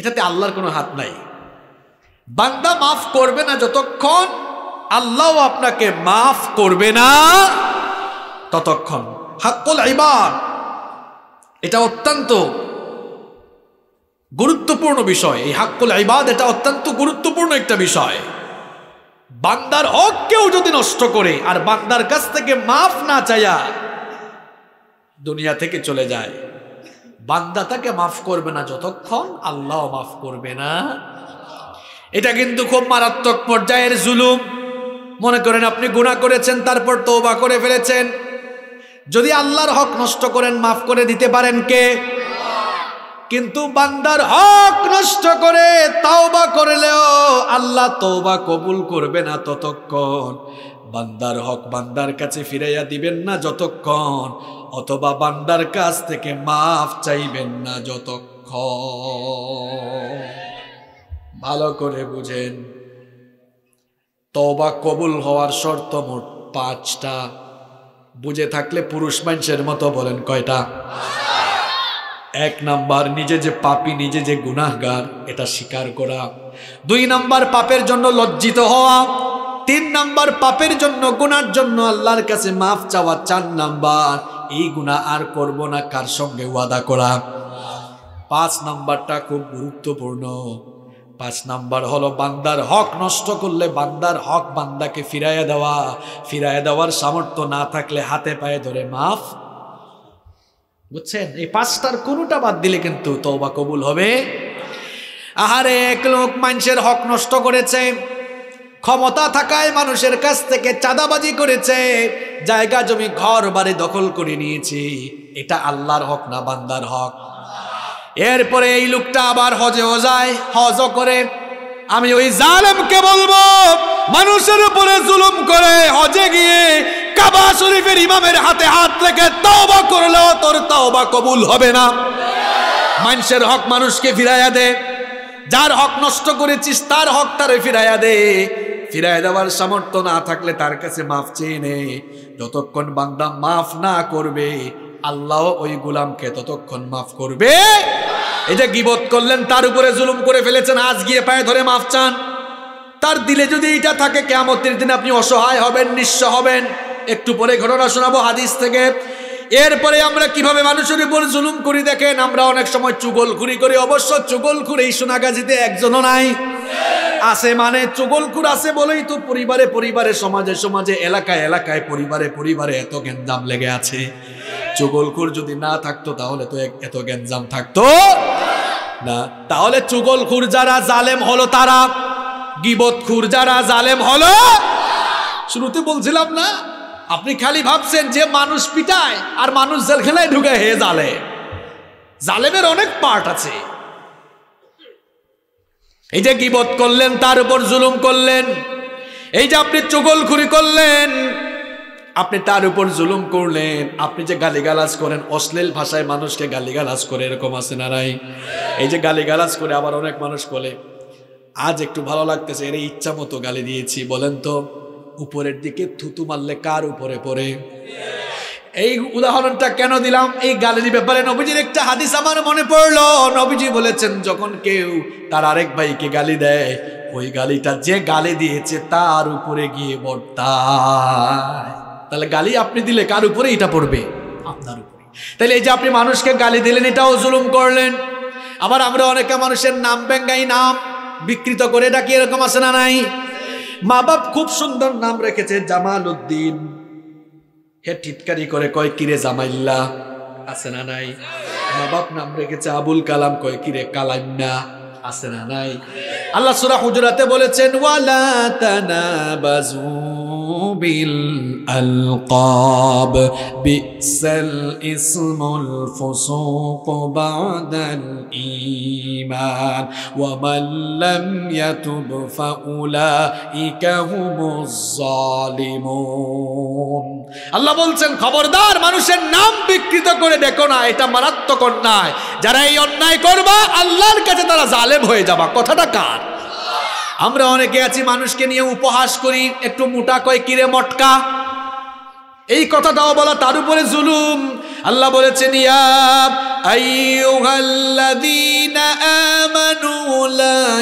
Speaker 1: এটাতে আল্লাহর কোনো হাত নাই বান্দা মাফ করবে না যতক্ষণ আল্লাহ আপনাকে মাফ করবে না ততক্ষণ হাক্কল ইবাদ এটা অত্যন্ত গুরুত্বপূর্ণ বিষয় এই হাক্কুল ইবাদ এটা অত্যন্ত গুরুত্বপূর্ণ একটা বিষয় বান্দার হক কেউ যদি নষ্ট করে আর বান্দার কাছ থেকে মাফ না চাইয়া দুনিয়া থেকে চলে যায় বান্দা তাকে মাফ করবে না যতক্ষণ আল্লাহ মাফ করবে না এটা কিন্তু খুব মারাত্মক পর্যায়ের জুলুম মনে করেন আপনি গুণা করেছেন তারপর তৌবা করে ফেলেছেন যদি আল্লাহর হক নষ্ট করেন মাফ করে দিতে পারেন কে কিন্তু বান্দার হক নষ্ট করে তাওবা করলেও আল্লাহ তৌবা কবুল করবে না ততক্ষণ বান্দার হক বান্দার কাছে ফিরাইয়া দিবেন না যতক্ষণ অথবা বান্দার কাছ থেকে মাফ চাইবেন না যতক্ষণ ভালো করে বুঝেন তবা কবুল হওয়ার শর্ত মোট পাঁচটা বুঝে থাকলে পুরুষ মানুষের মতো বলেন কয়টা এক নাম্বার নিজে যে পাপি নিজে যে গুনাহগার এটা স্বীকার করা দুই নাম্বার পাপের জন্য লজ্জিত হওয়া তিন নাম্বার পাপের জন্য গুনার জন্য আল্লাহর কাছে মাফ চাওয়া চার নাম্বার এই গুণা আর করব না কার সঙ্গে ওয়াদা করা পাঁচ নাম্বারটা খুব গুরুত্বপূর্ণ পাঁচ নাম্বার হলো বান্দার হক নষ্ট করলে বান্দার হক বান্দাকে ফিরাইয়া দেওয়া ফিরাইয়া দেওয়ার সামর্থ্য না থাকলে হাতে পায়ে ধরে মাফ বুঝছেন এই পাঁচটার কোনোটা বাদ দিলে কিন্তু তওবা কবুল হবে আহারে এক লোক মানুষের হক নষ্ট করেছে ক্ষমতা থাকায় মানুষের কাছ থেকে চাঁদাবাজি করেছে জায়গা জমি ঘর বাড়ি দখল করে নিয়েছি এটা আল্লাহর হক না বান্দার হক এরপরে এই লোকটা আবার হজেও যায় হজ করে আমি ওই জালেমকে বলবো মানুষের উপরে জুলুম করে হজে গিয়ে কাবা শরীফের ইমামের হাতে হাত রেখে তওবা করলেও তোর তওবা কবুল হবে না মানুষের হক মানুষকে ফিরাইয়া দে যার হক নষ্ট করেছিস তার হক তারে ফিরাইয়া দে ফিরাই দেওয়ার সামর্থ্য না থাকলে তার কাছে মাফ চেয়ে নে যতক্ষণ বান্দা মাফ না করবে আল্লাহ ওই গুলামকে ততক্ষণ মাফ করবে এই যে গিবত করলেন তার উপরে জুলুম করে ফেলেছেন আজ গিয়ে পায়ে ধরে মাফ চান তার দিলে যদি এটা থাকে কেমতের দিন আপনি অসহায় হবেন নিঃস্ব হবেন একটু পরে ঘটনা শোনাবো হাদিস থেকে এরপরে আমরা কিভাবে মানুষের উপর জুলুম করি দেখেন আমরা অনেক সময় চুগল খুঁড়ি করি অবশ্য চুগলখুর এই সোনাগাজিতে একজনও নাই আছে মানে চুগলখুর আছে বলেই তো পরিবারে পরিবারে সমাজে সমাজে এলাকায় এলাকায় পরিবারে পরিবারে এত গেন্দাম লেগে আছে চুগলখোর যদি না থাকতো তাহলে তো এত গ্যাঞ্জাম থাকতো না তাহলে চুগলখোর যারা জালেম হলো তারা গিবতখুর যারা জালেম হলো শুরুতে বলছিলাম না আপনি খালি ভাবছেন যে মানুষ পিটায় আর মানুষ খেলায় ঢুকে হে জালে জালেমের অনেক পার্ট আছে এই যে গিবত করলেন তার উপর জুলুম করলেন এই যে আপনি চুগলখুরি করলেন আপনি তার উপর জুলুম করলেন আপনি যে গালিগালাজ করেন অশ্লীল ভাষায় মানুষকে গালিগালাজ করে এরকম আছে না নাই এই যে গালিগালাজ করে আবার অনেক মানুষ বলে আজ একটু ভালো লাগতেছে এর ইচ্ছা মতো গালি দিয়েছি বলেন তো উপরের দিকে থুতু মারলে কার উপরে পড়ে এই উদাহরণটা কেন দিলাম এই গালির ব্যাপারে নবীজির একটা হাদিস আমার মনে পড়লো নবীজি বলেছেন যখন কেউ তার আরেক ভাইকে গালি দেয় ওই গালিটা যে গালি দিয়েছে তার উপরে গিয়ে বর্তায় তাহলে গালি আপনি দিলে কার উপরে এটা পড়বে আপনার উপরে তাহলে এই যে আপনি মানুষকে গালি দিলেন এটাও জুলুম করলেন আবার আমরা অনেকে মানুষের নাম ব্যাঙ্গাই নাম বিকৃত করে এটা কি এরকম আছে না নাই মা বাপ খুব সুন্দর নাম রেখেছে জামাল উদ্দিন হে টিটকারি করে কয় কিরে জামাইল্লা আছে না নাই মা বাপ নাম রেখেছে আবুল কালাম কয় কিরে কালাইন্না আছে না নাই আল্লাহ সুরা হুজরাতে বলেছেন ওয়ালা তানাবাজু بالألقاب بئس الاسم الفسوق بعد الإيمان ومن لم يتب فأولئك هم الظالمون আল্লাহ বলছেন খবরদার মানুষের নাম বিকৃত করে দেখো না এটা মারাত্মক অন্যায় যারা এই অন্যায় করবা আল্লাহর কাছে তারা জালেম হয়ে যাবা কথাটা কার আমরা অনেকে আছি মানুষকে নিয়ে উপহাস করি একটু মোটা কয় কিরে মটকা এই কথাটাও বলা তার উপরে জুলুম আল্লাহ বলেছেন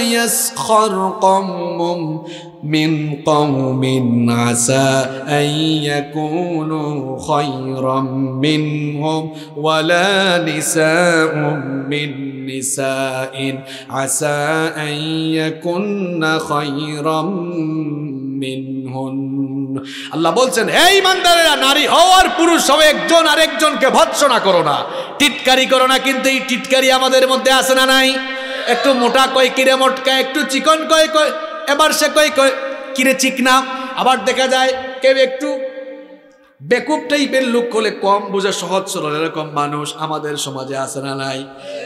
Speaker 1: ইয়াব من قوم عسى أن يكونوا خيرا منهم ولا نساء من نساء عسى أن يكن خيرا منهن আল্লাহ বলছেন এই ইমানদারেরা নারী হওয়ার পুরুষ হবে একজন আরেকজনকে ভৎসনা করো না টিটকারি করো না কিন্তু এই টিটকারি আমাদের মধ্যে আসে না নাই একটু মোটা কয় কিরে মোটকা একটু চিকন কয় কয় এবার সে কই কিরে চিকনা আবার দেখা যায় কেউ একটু বেকুব টাইপের লোক হলে কম বুঝে সহজ সরল এরকম মানুষ আমাদের সমাজে আছে না নাই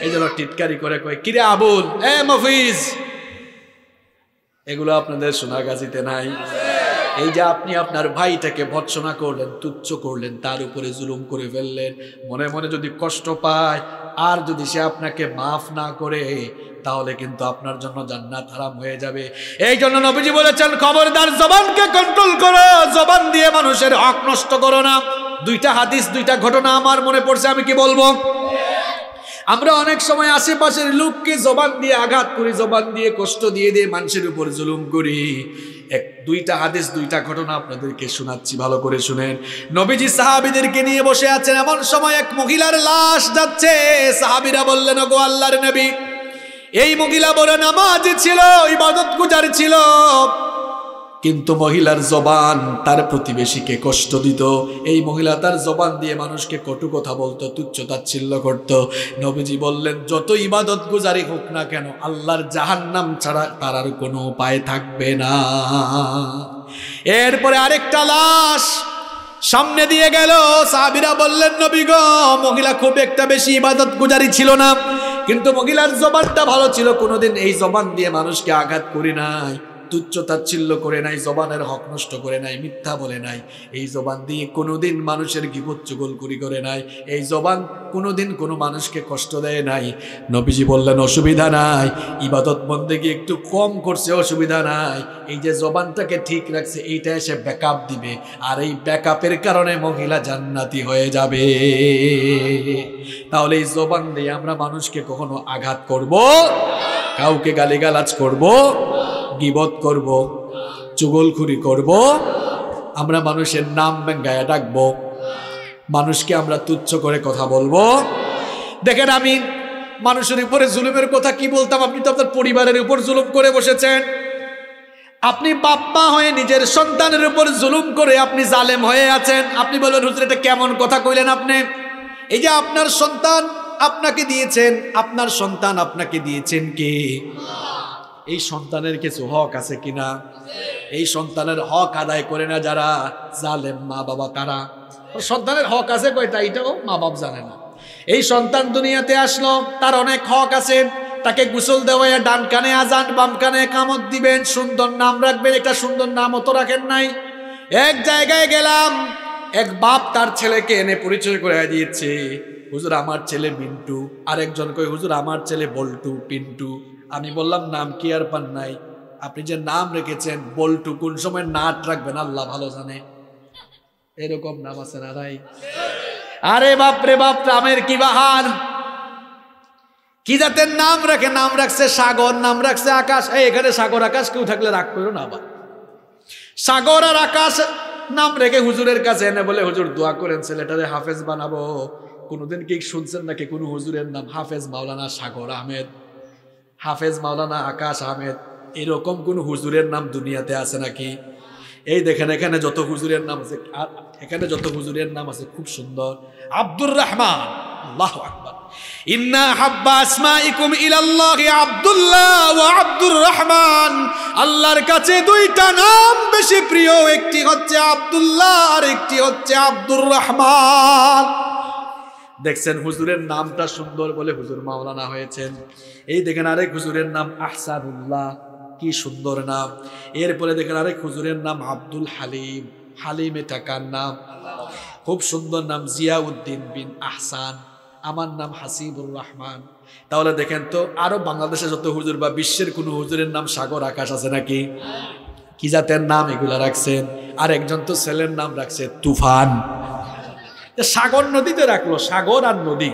Speaker 1: এই জন্য টিটকারি করে কয় কিরে আবুল এ মফিজ এগুলো আপনাদের গাছিতে নাই এই যে আপনি আপনার ভাইটাকে ভৎসনা করলেন তুচ্ছ করলেন তার উপরে জুলুম করে ফেললেন মনে মনে যদি কষ্ট পায় আর যদি সে আপনাকে মাফ না করে তাহলে কিন্তু আপনার জন্য জান্নাত হারাম হয়ে যাবে এই জন্য নবীজি বলেছেন খবরদার জবানকে কন্ট্রোল করো জবান দিয়ে মানুষের হক নষ্ট করো না দুইটা হাদিস দুইটা ঘটনা আমার মনে পড়ছে আমি কি বলবো আমরা অনেক সময় আশেপাশের লোককে জবান দিয়ে আঘাত করি জবান দিয়ে কষ্ট দিয়ে দিয়ে মানুষের উপর জুলুম করি এক দুইটা হাদিস দুইটা ঘটনা আপনাদেরকে শোনাচ্ছি ভালো করে শুনেন নবীজি সাহাবিদেরকে নিয়ে বসে আছেন এমন সময় এক মহিলার লাশ যাচ্ছে সাহাবিরা বললেন গো আল্লাহর নবী এই মহিলা বড় নামাজ ছিল ইবাদত গুজার ছিল কিন্তু মহিলার জবান তার প্রতিবেশীকে কষ্ট দিত এই মহিলা তার জবান দিয়ে মানুষকে কটু কথা বলতো তুচ্ছ তাচ্ছিল্য করত নবীজি বললেন যত ইবাদত গুজারি হোক না কেন আল্লাহর জাহান নাম ছাড়া তার আর কোনো উপায় থাকবে না এরপরে আরেকটা লাশ সামনে দিয়ে গেল সাবিরা বললেন নবী গ মহিলা খুব একটা বেশি ইবাদত গুজারি ছিল না কিন্তু মহিলার জবানটা ভালো ছিল কোনোদিন এই জবান দিয়ে মানুষকে আঘাত করি নাই তুচ্ছতাচ্ছিল্য করে নাই জবানের হক নষ্ট করে নাই মিথ্যা বলে নাই এই জবান দিয়ে কোনোদিন মানুষের গিবত চুগল করি করে নাই এই জবান কোনোদিন কোনো মানুষকে কষ্ট দেয় নাই নবীজি বললেন অসুবিধা নাই ইবাদত গিয়ে একটু কম করছে অসুবিধা নাই এই যে জবানটাকে ঠিক রাখছে এইটা এসে ব্যাকআপ দিবে আর এই ব্যাকআপের কারণে মহিলা জান্নাতি হয়ে যাবে তাহলে এই জবান দিয়ে আমরা মানুষকে কখনো আঘাত করব কাউকে গালিগালাজ করব গিবত করব যুগলখুরি করব আমরা মানুষের নাম গায়ে ডাকবো মানুষকে আমরা তুচ্ছ করে কথা বলবো দেখেন আমি মানুষের উপরে জুলুমের কথা কি বলতাম আপনি তো আপনার পরিবারের উপর জুলুম করে বসেছেন আপনি বাপ্পা হয়ে নিজের সন্তানের উপর জুলুম করে আপনি জালেম হয়ে আছেন আপনি বলবেন হুজুর এটা কেমন কথা কইলেন আপনি এই যে আপনার সন্তান আপনাকে দিয়েছেন আপনার সন্তান আপনাকে দিয়েছেন কি এই সন্তানের কিছু হক আছে কিনা এই সন্তানের হক আদায় করে না যারা জালেম মা বাবা তারা সন্তানের হক আছে কয়টা এটাও মা বাপ জানে না এই সন্তান দুনিয়াতে আসলো তার অনেক হক আছে তাকে গুসল দেওয়া ডান কানে আজান বাম কানে কামত দিবেন সুন্দর নাম রাখবেন একটা সুন্দর নামও তো রাখেন নাই এক জায়গায় গেলাম এক বাপ তার ছেলেকে এনে পরিচয় করে দিয়েছে হুজুর আমার ছেলে মিন্টু আরেকজন কই হুজুর আমার ছেলে বল্টু পিন্টু আমি বললাম নাম কি আর পান নাই আপনি যে নাম রেখেছেন বল্টু কোন সময় নাট রাখবেন আল্লাহ ভালো জানে এরকম নাম আছে না ভাই আরে বাপরে বাপ নামের কি বাহার কি জাতের নাম রাখে নাম রাখছে সাগর নাম রাখছে আকাশ এই এখানে সাগর আকাশ কেউ থাকলে রাগ করো না বা সাগর আর আকাশ নাম রেখে হুজুরের কাছে এনে বলে হুজুর দোয়া করেন ছেলেটারে হাফেজ বানাবো কোনোদিন কি শুনছেন নাকি কোনো হুজুরের নাম হাফেজ মাওলানা সাগর আহমেদ হাফেজ মাওলানা আকাশ আহমেদ এরকম কোন হুজুরের নাম দুনিয়াতে আছে নাকি এই দেখেন এখানে যত হুজুরের নাম আছে আর এখানে যত হুজুরের নাম আছে খুব সুন্দর আব্দুর রহমান আল্লাহ আকবর ইন্না হাব্বা আসমাইকুম ইলাল্লাহ আব্দুল্লাহ ওয়া আব্দুর রহমান আল্লাহর কাছে দুইটা নাম বেশি প্রিয় একটি হচ্ছে আব্দুল্লাহ আর একটি হচ্ছে আব্দুর রহমান দেখছেন হুজুরের নামটা সুন্দর বলে হুজুর মাওলানা হয়েছেন এই দেখেন আরেক হুজুরের নাম আহসানুল্লাহ কি সুন্দর নাম এরপরে দেখেন আরেক হুজুরের নাম আব্দুল হালিম হালিমে টাকার নাম খুব সুন্দর নাম জিয়াউদ্দিন বিন আহসান আমার নাম হাসিবুর রহমান তাহলে দেখেন তো আরও বাংলাদেশে যত হুজুর বা বিশ্বের কোনো হুজুরের নাম সাগর আকাশ আছে নাকি কি জাতের নাম এগুলা রাখছেন আর একজন তো ছেলের নাম রাখছে তুফান সাগর নদীতে রাখলো সাগর আর নদী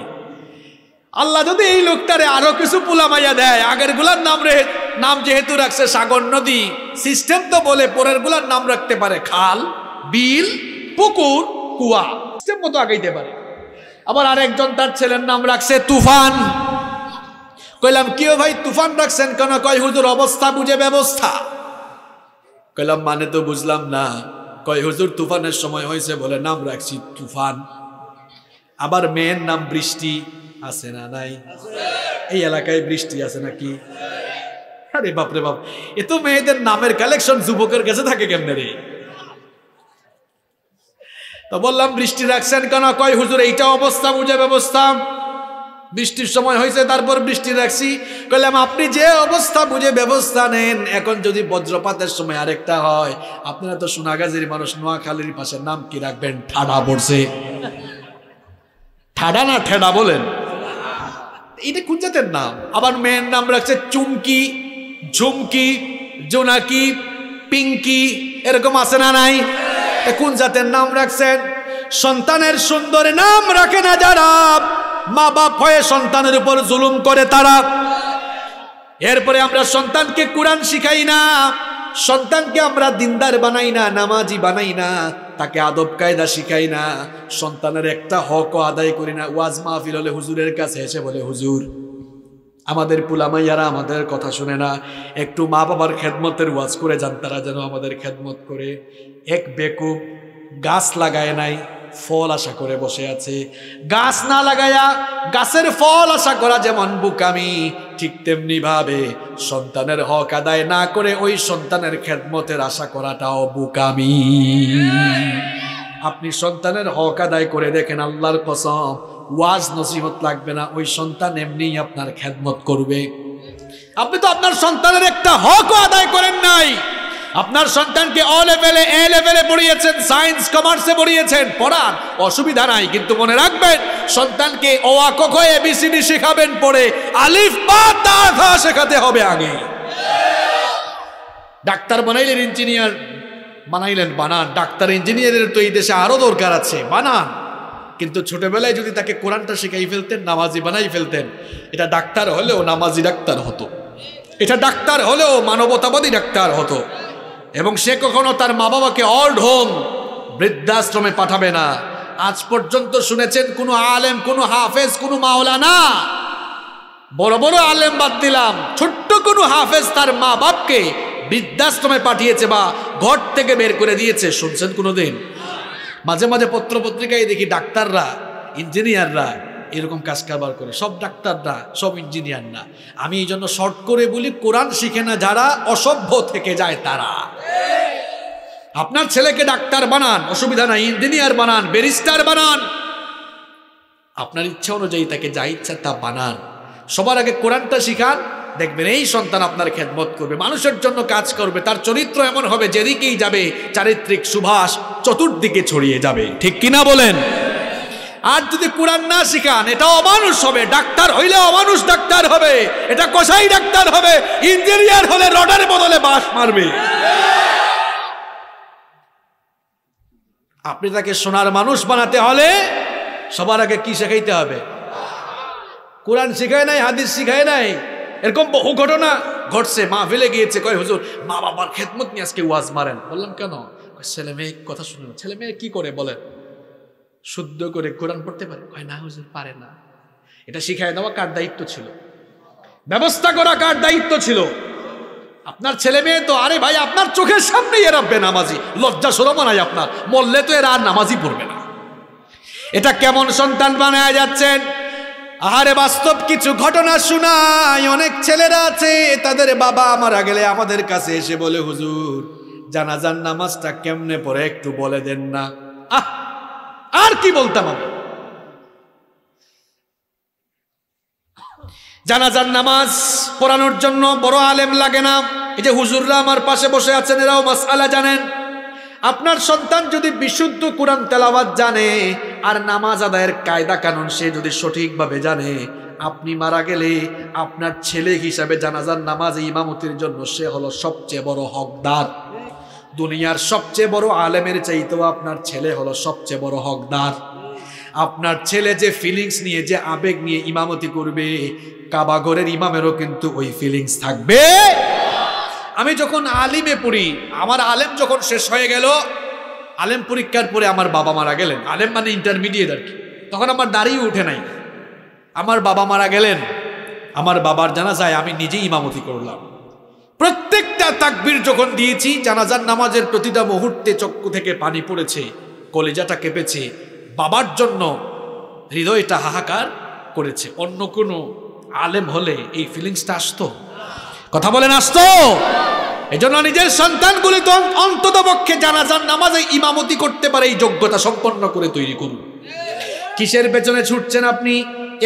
Speaker 1: আল্লাহ যদি এই লোকটারে আরো কিছু পোলামাইয়া দেয় আগের গুলার নাম রে নাম যেহেতু রাখছে সাগর নদী সিস্টেম তো বলে পরের গুলার নাম রাখতে পারে খাল বিল পুকুর কুয়া সিস্টেম মতো আগাইতে পারে আবার আরেকজন তার ছেলের নাম রাখছে তুফান কইলাম কিও ভাই তুফান রাখছেন কেন কয় হুজুর অবস্থা বুঝে ব্যবস্থা কইলাম মানে তো বুঝলাম না কয় হুজুর তুফানের সময় হয়েছে বলে নাম রাখছি তুফান আবার মেয়ের নাম বৃষ্টি আছে না নাই এই এলাকায় বৃষ্টি আছে নাকি আরে বাপরে বাপ এ তো মেয়েদের নামের কালেকশন যুবকের কাছে থাকে কেমনে রে তো বললাম বৃষ্টি রাখছেন কেন কয় হুজুর এইটা অবস্থা বুঝে ব্যবস্থা বৃষ্টির সময় হয়েছে তারপর বৃষ্টি রাখছি বললাম আপনি যে অবস্থা বুঝে ব্যবস্থা নেন এখন যদি বজ্রপাতের সময় আরেকটা হয় আপনারা তো সোনাগাজীর মানুষ নোয়াখালীর পাশে নাম কি রাখবেন ঠাডা পড়ছে ঠাডা না ঠেডা বলেন এটা কোন জাতের নাম আবার মেয়ের নাম রাখছে চুমকি ঝুমকি জোনাকি পিঙ্কি এরকম আছে না নাই কোন জাতের নাম রাখছেন সন্তানের সুন্দর নাম রাখে না যারা মা বাপ হয়ে সন্তানের উপর জুলুম করে তারা এরপরে আমরা সন্তানকে কোরআন শিখাই না সন্তানকে আমরা দিনদার বানাই না নামাজি বানাই না তাকে আদব কায়দা শিখাই না সন্তানের একটা হক আদায় করি না ওয়াজ মাহফিল হলে হুজুরের কাছে এসে বলে হুজুর আমাদের পুলামাইয়ারা আমাদের কথা শুনে না একটু মা বাবার খেদমতের ওয়াজ করে যান তারা যেন আমাদের খেদমত করে এক বেকুব গাছ লাগায় নাই ফল আশা করে বসে আছে গাছ না লাগায়া গাছের ফল আশা করা যেমন বুকামি ঠিক তেমনি ভাবে সন্তানের হক আদায় না করে ওই সন্তানের খেদমতের আশা করাটাও বুকামি আপনি সন্তানের হক আদায় করে দেখেন আল্লাহর কসম ওয়াজ নসিহত লাগবে না ওই সন্তান এমনিই আপনার খেদমত করবে আপনি তো আপনার সন্তানের একটা হক আদায় করেন নাই আপনার সন্তানকে অ লেভেলে এ লেভেলে পড়িয়েছেন সায়েন্স কমার্সে পড়িয়েছেন পড়ান অসুবিধা নাই কিন্তু মনে রাখবেন সন্তানকে অ আ ক এবিসিডি শেখাবেন পড়ে আলিফ বা তা শেখাতে হবে আগে ডাক্তার বানাইলেন ইঞ্জিনিয়ার বানাইলেন বানান ডাক্তার ইঞ্জিনিয়ারের তো এই দেশে আরও দরকার আছে বানান কিন্তু ছোটবেলায় যদি তাকে কোরআনটা শেখাই ফেলতেন নামাজি বানাই ফেলতেন এটা ডাক্তার হলেও নামাজি ডাক্তার হতো এটা ডাক্তার হলেও মানবতাবাদী ডাক্তার হতো এবং সে কখনো তার মা বাবাকে অল্ড হোম বৃদ্ধাশ্রমে পাঠাবে না আজ পর্যন্ত শুনেছেন কোনো আলেম কোনো হাফেজ কোনো না বড় বড় আলেম বাদ দিলাম ছোট্ট কোনো হাফেজ তার মা বাপকে বৃদ্ধাশ্রমে পাঠিয়েছে বা ঘর থেকে বের করে দিয়েছে শুনছেন কোনো দিন মাঝে মাঝে পত্রপত্রিকায় দেখি ডাক্তাররা ইঞ্জিনিয়াররা এরকম কাজ কারবার করে সব ডাক্তার না সব ইঞ্জিনিয়ার না আমি এই জন্য শর্ট করে বলি কোরআন শিখে না যারা অসভ্য থেকে যায় তারা আপনার ছেলেকে ডাক্তার বানান অসুবিধা নাই ইঞ্জিনিয়ার বানান ব্যারিস্টার বানান আপনার ইচ্ছা অনুযায়ী তাকে যা ইচ্ছা তা বানান সবার আগে কোরআনটা শিখান দেখবেন এই সন্তান আপনার খেদমত করবে মানুষের জন্য কাজ করবে তার চরিত্র এমন হবে যেদিকেই যাবে চারিত্রিক সুভাষ চতুর্দিকে ছড়িয়ে যাবে ঠিক কিনা বলেন আর যদি কোরআন না শিখান এটা অমানুষ হবে ডাক্তার হইলে অমানুষ ডাক্তার হবে এটা কষাই ডাক্তার হবে ইঞ্জিনিয়ার হলে রডের বদলে বাস মারবে আপনি তাকে সোনার মানুষ বানাতে হলে সবার আগে কি শেখাইতে হবে কোরআন শিখায় নাই হাদিস শিখায় নাই এরকম বহু ঘটনা ঘটছে মা ফেলে গিয়েছে কয় হুজুর মা বাবার খেদমত নিয়ে আজকে ওয়াজ মারেন বললাম কেন ছেলে মেয়ে কথা শুনুন ছেলে মেয়ে কি করে বলেন শুদ্ধ করে কোরআন পড়তে পারে কয় না হুজুর পারে না এটা শিখায় দেওয়া কার দায়িত্ব ছিল ব্যবস্থা করা কার দায়িত্ব ছিল আপনার ছেলে মেয়ে তো আরে ভাই আপনার চোখের সামনেই এরা বেনামাজি লজ্জা সরম নাই আপনার মরলে তো এরা আর নামাজি পড়বে না এটা কেমন সন্তান বানায় যাচ্ছেন আহারে বাস্তব কিছু ঘটনা শুনাই অনেক ছেলেরা আছে তাদের বাবা মারা গেলে আমাদের কাছে এসে বলে হুজুর জানাজান নামাজটা কেমনে পড়ে একটু বলে দেন না আহ আর কি বলতাম আমি জানাজার নামাজ পড়ানোর জন্য বড় আলেম লাগে না এই যে হুজুররা আমার পাশে বসে আছেন এরাও মাসালা জানেন আপনার সন্তান যদি বিশুদ্ধ কোরআন তেলাওয়াত জানে আর নামাজ আদায়ের কায়দা কানুন সে যদি সঠিকভাবে জানে আপনি মারা গেলে আপনার ছেলে হিসাবে জানাজার নামাজ ইমামতির জন্য সে হলো সবচেয়ে বড় হকদার দুনিয়ার সবচেয়ে বড় আলেমের চাইতেও আপনার ছেলে হলো সবচেয়ে বড় হকদার আপনার ছেলে যে ফিলিংস নিয়ে যে আবেগ নিয়ে ইমামতি করবে কাবাগরের ইমামেরও কিন্তু ওই ফিলিংস থাকবে আমি যখন আলিমে পড়ি আমার আলেম যখন শেষ হয়ে গেল আলেম পরীক্ষার পরে আমার বাবা মারা গেলেন আলেম মানে ইন্টারমিডিয়েট আর কি তখন আমার দাঁড়িয়ে উঠে নাই আমার বাবা মারা গেলেন আমার বাবার জানা যায় আমি নিজেই ইমামতি করলাম প্রত্যেকটা তাকবির যখন দিয়েছি জানাজার নামাজের প্রতিটা মুহূর্তে চক্ষু থেকে পানি পড়েছে কলেজাটা কেঁপেছে বাবার জন্য হৃদয়টা হাহাকার করেছে অন্য কোনো আলেম হলে এই ফিলিংসটা আসতো কথা বলেন আসতো জন্য নিজের সন্তানগুলি তো অন্তত পক্ষে জানাজার নামাজে ইমামতি করতে পারে এই যোগ্যতা সম্পন্ন করে তৈরি করুন কিসের পেছনে ছুটছেন আপনি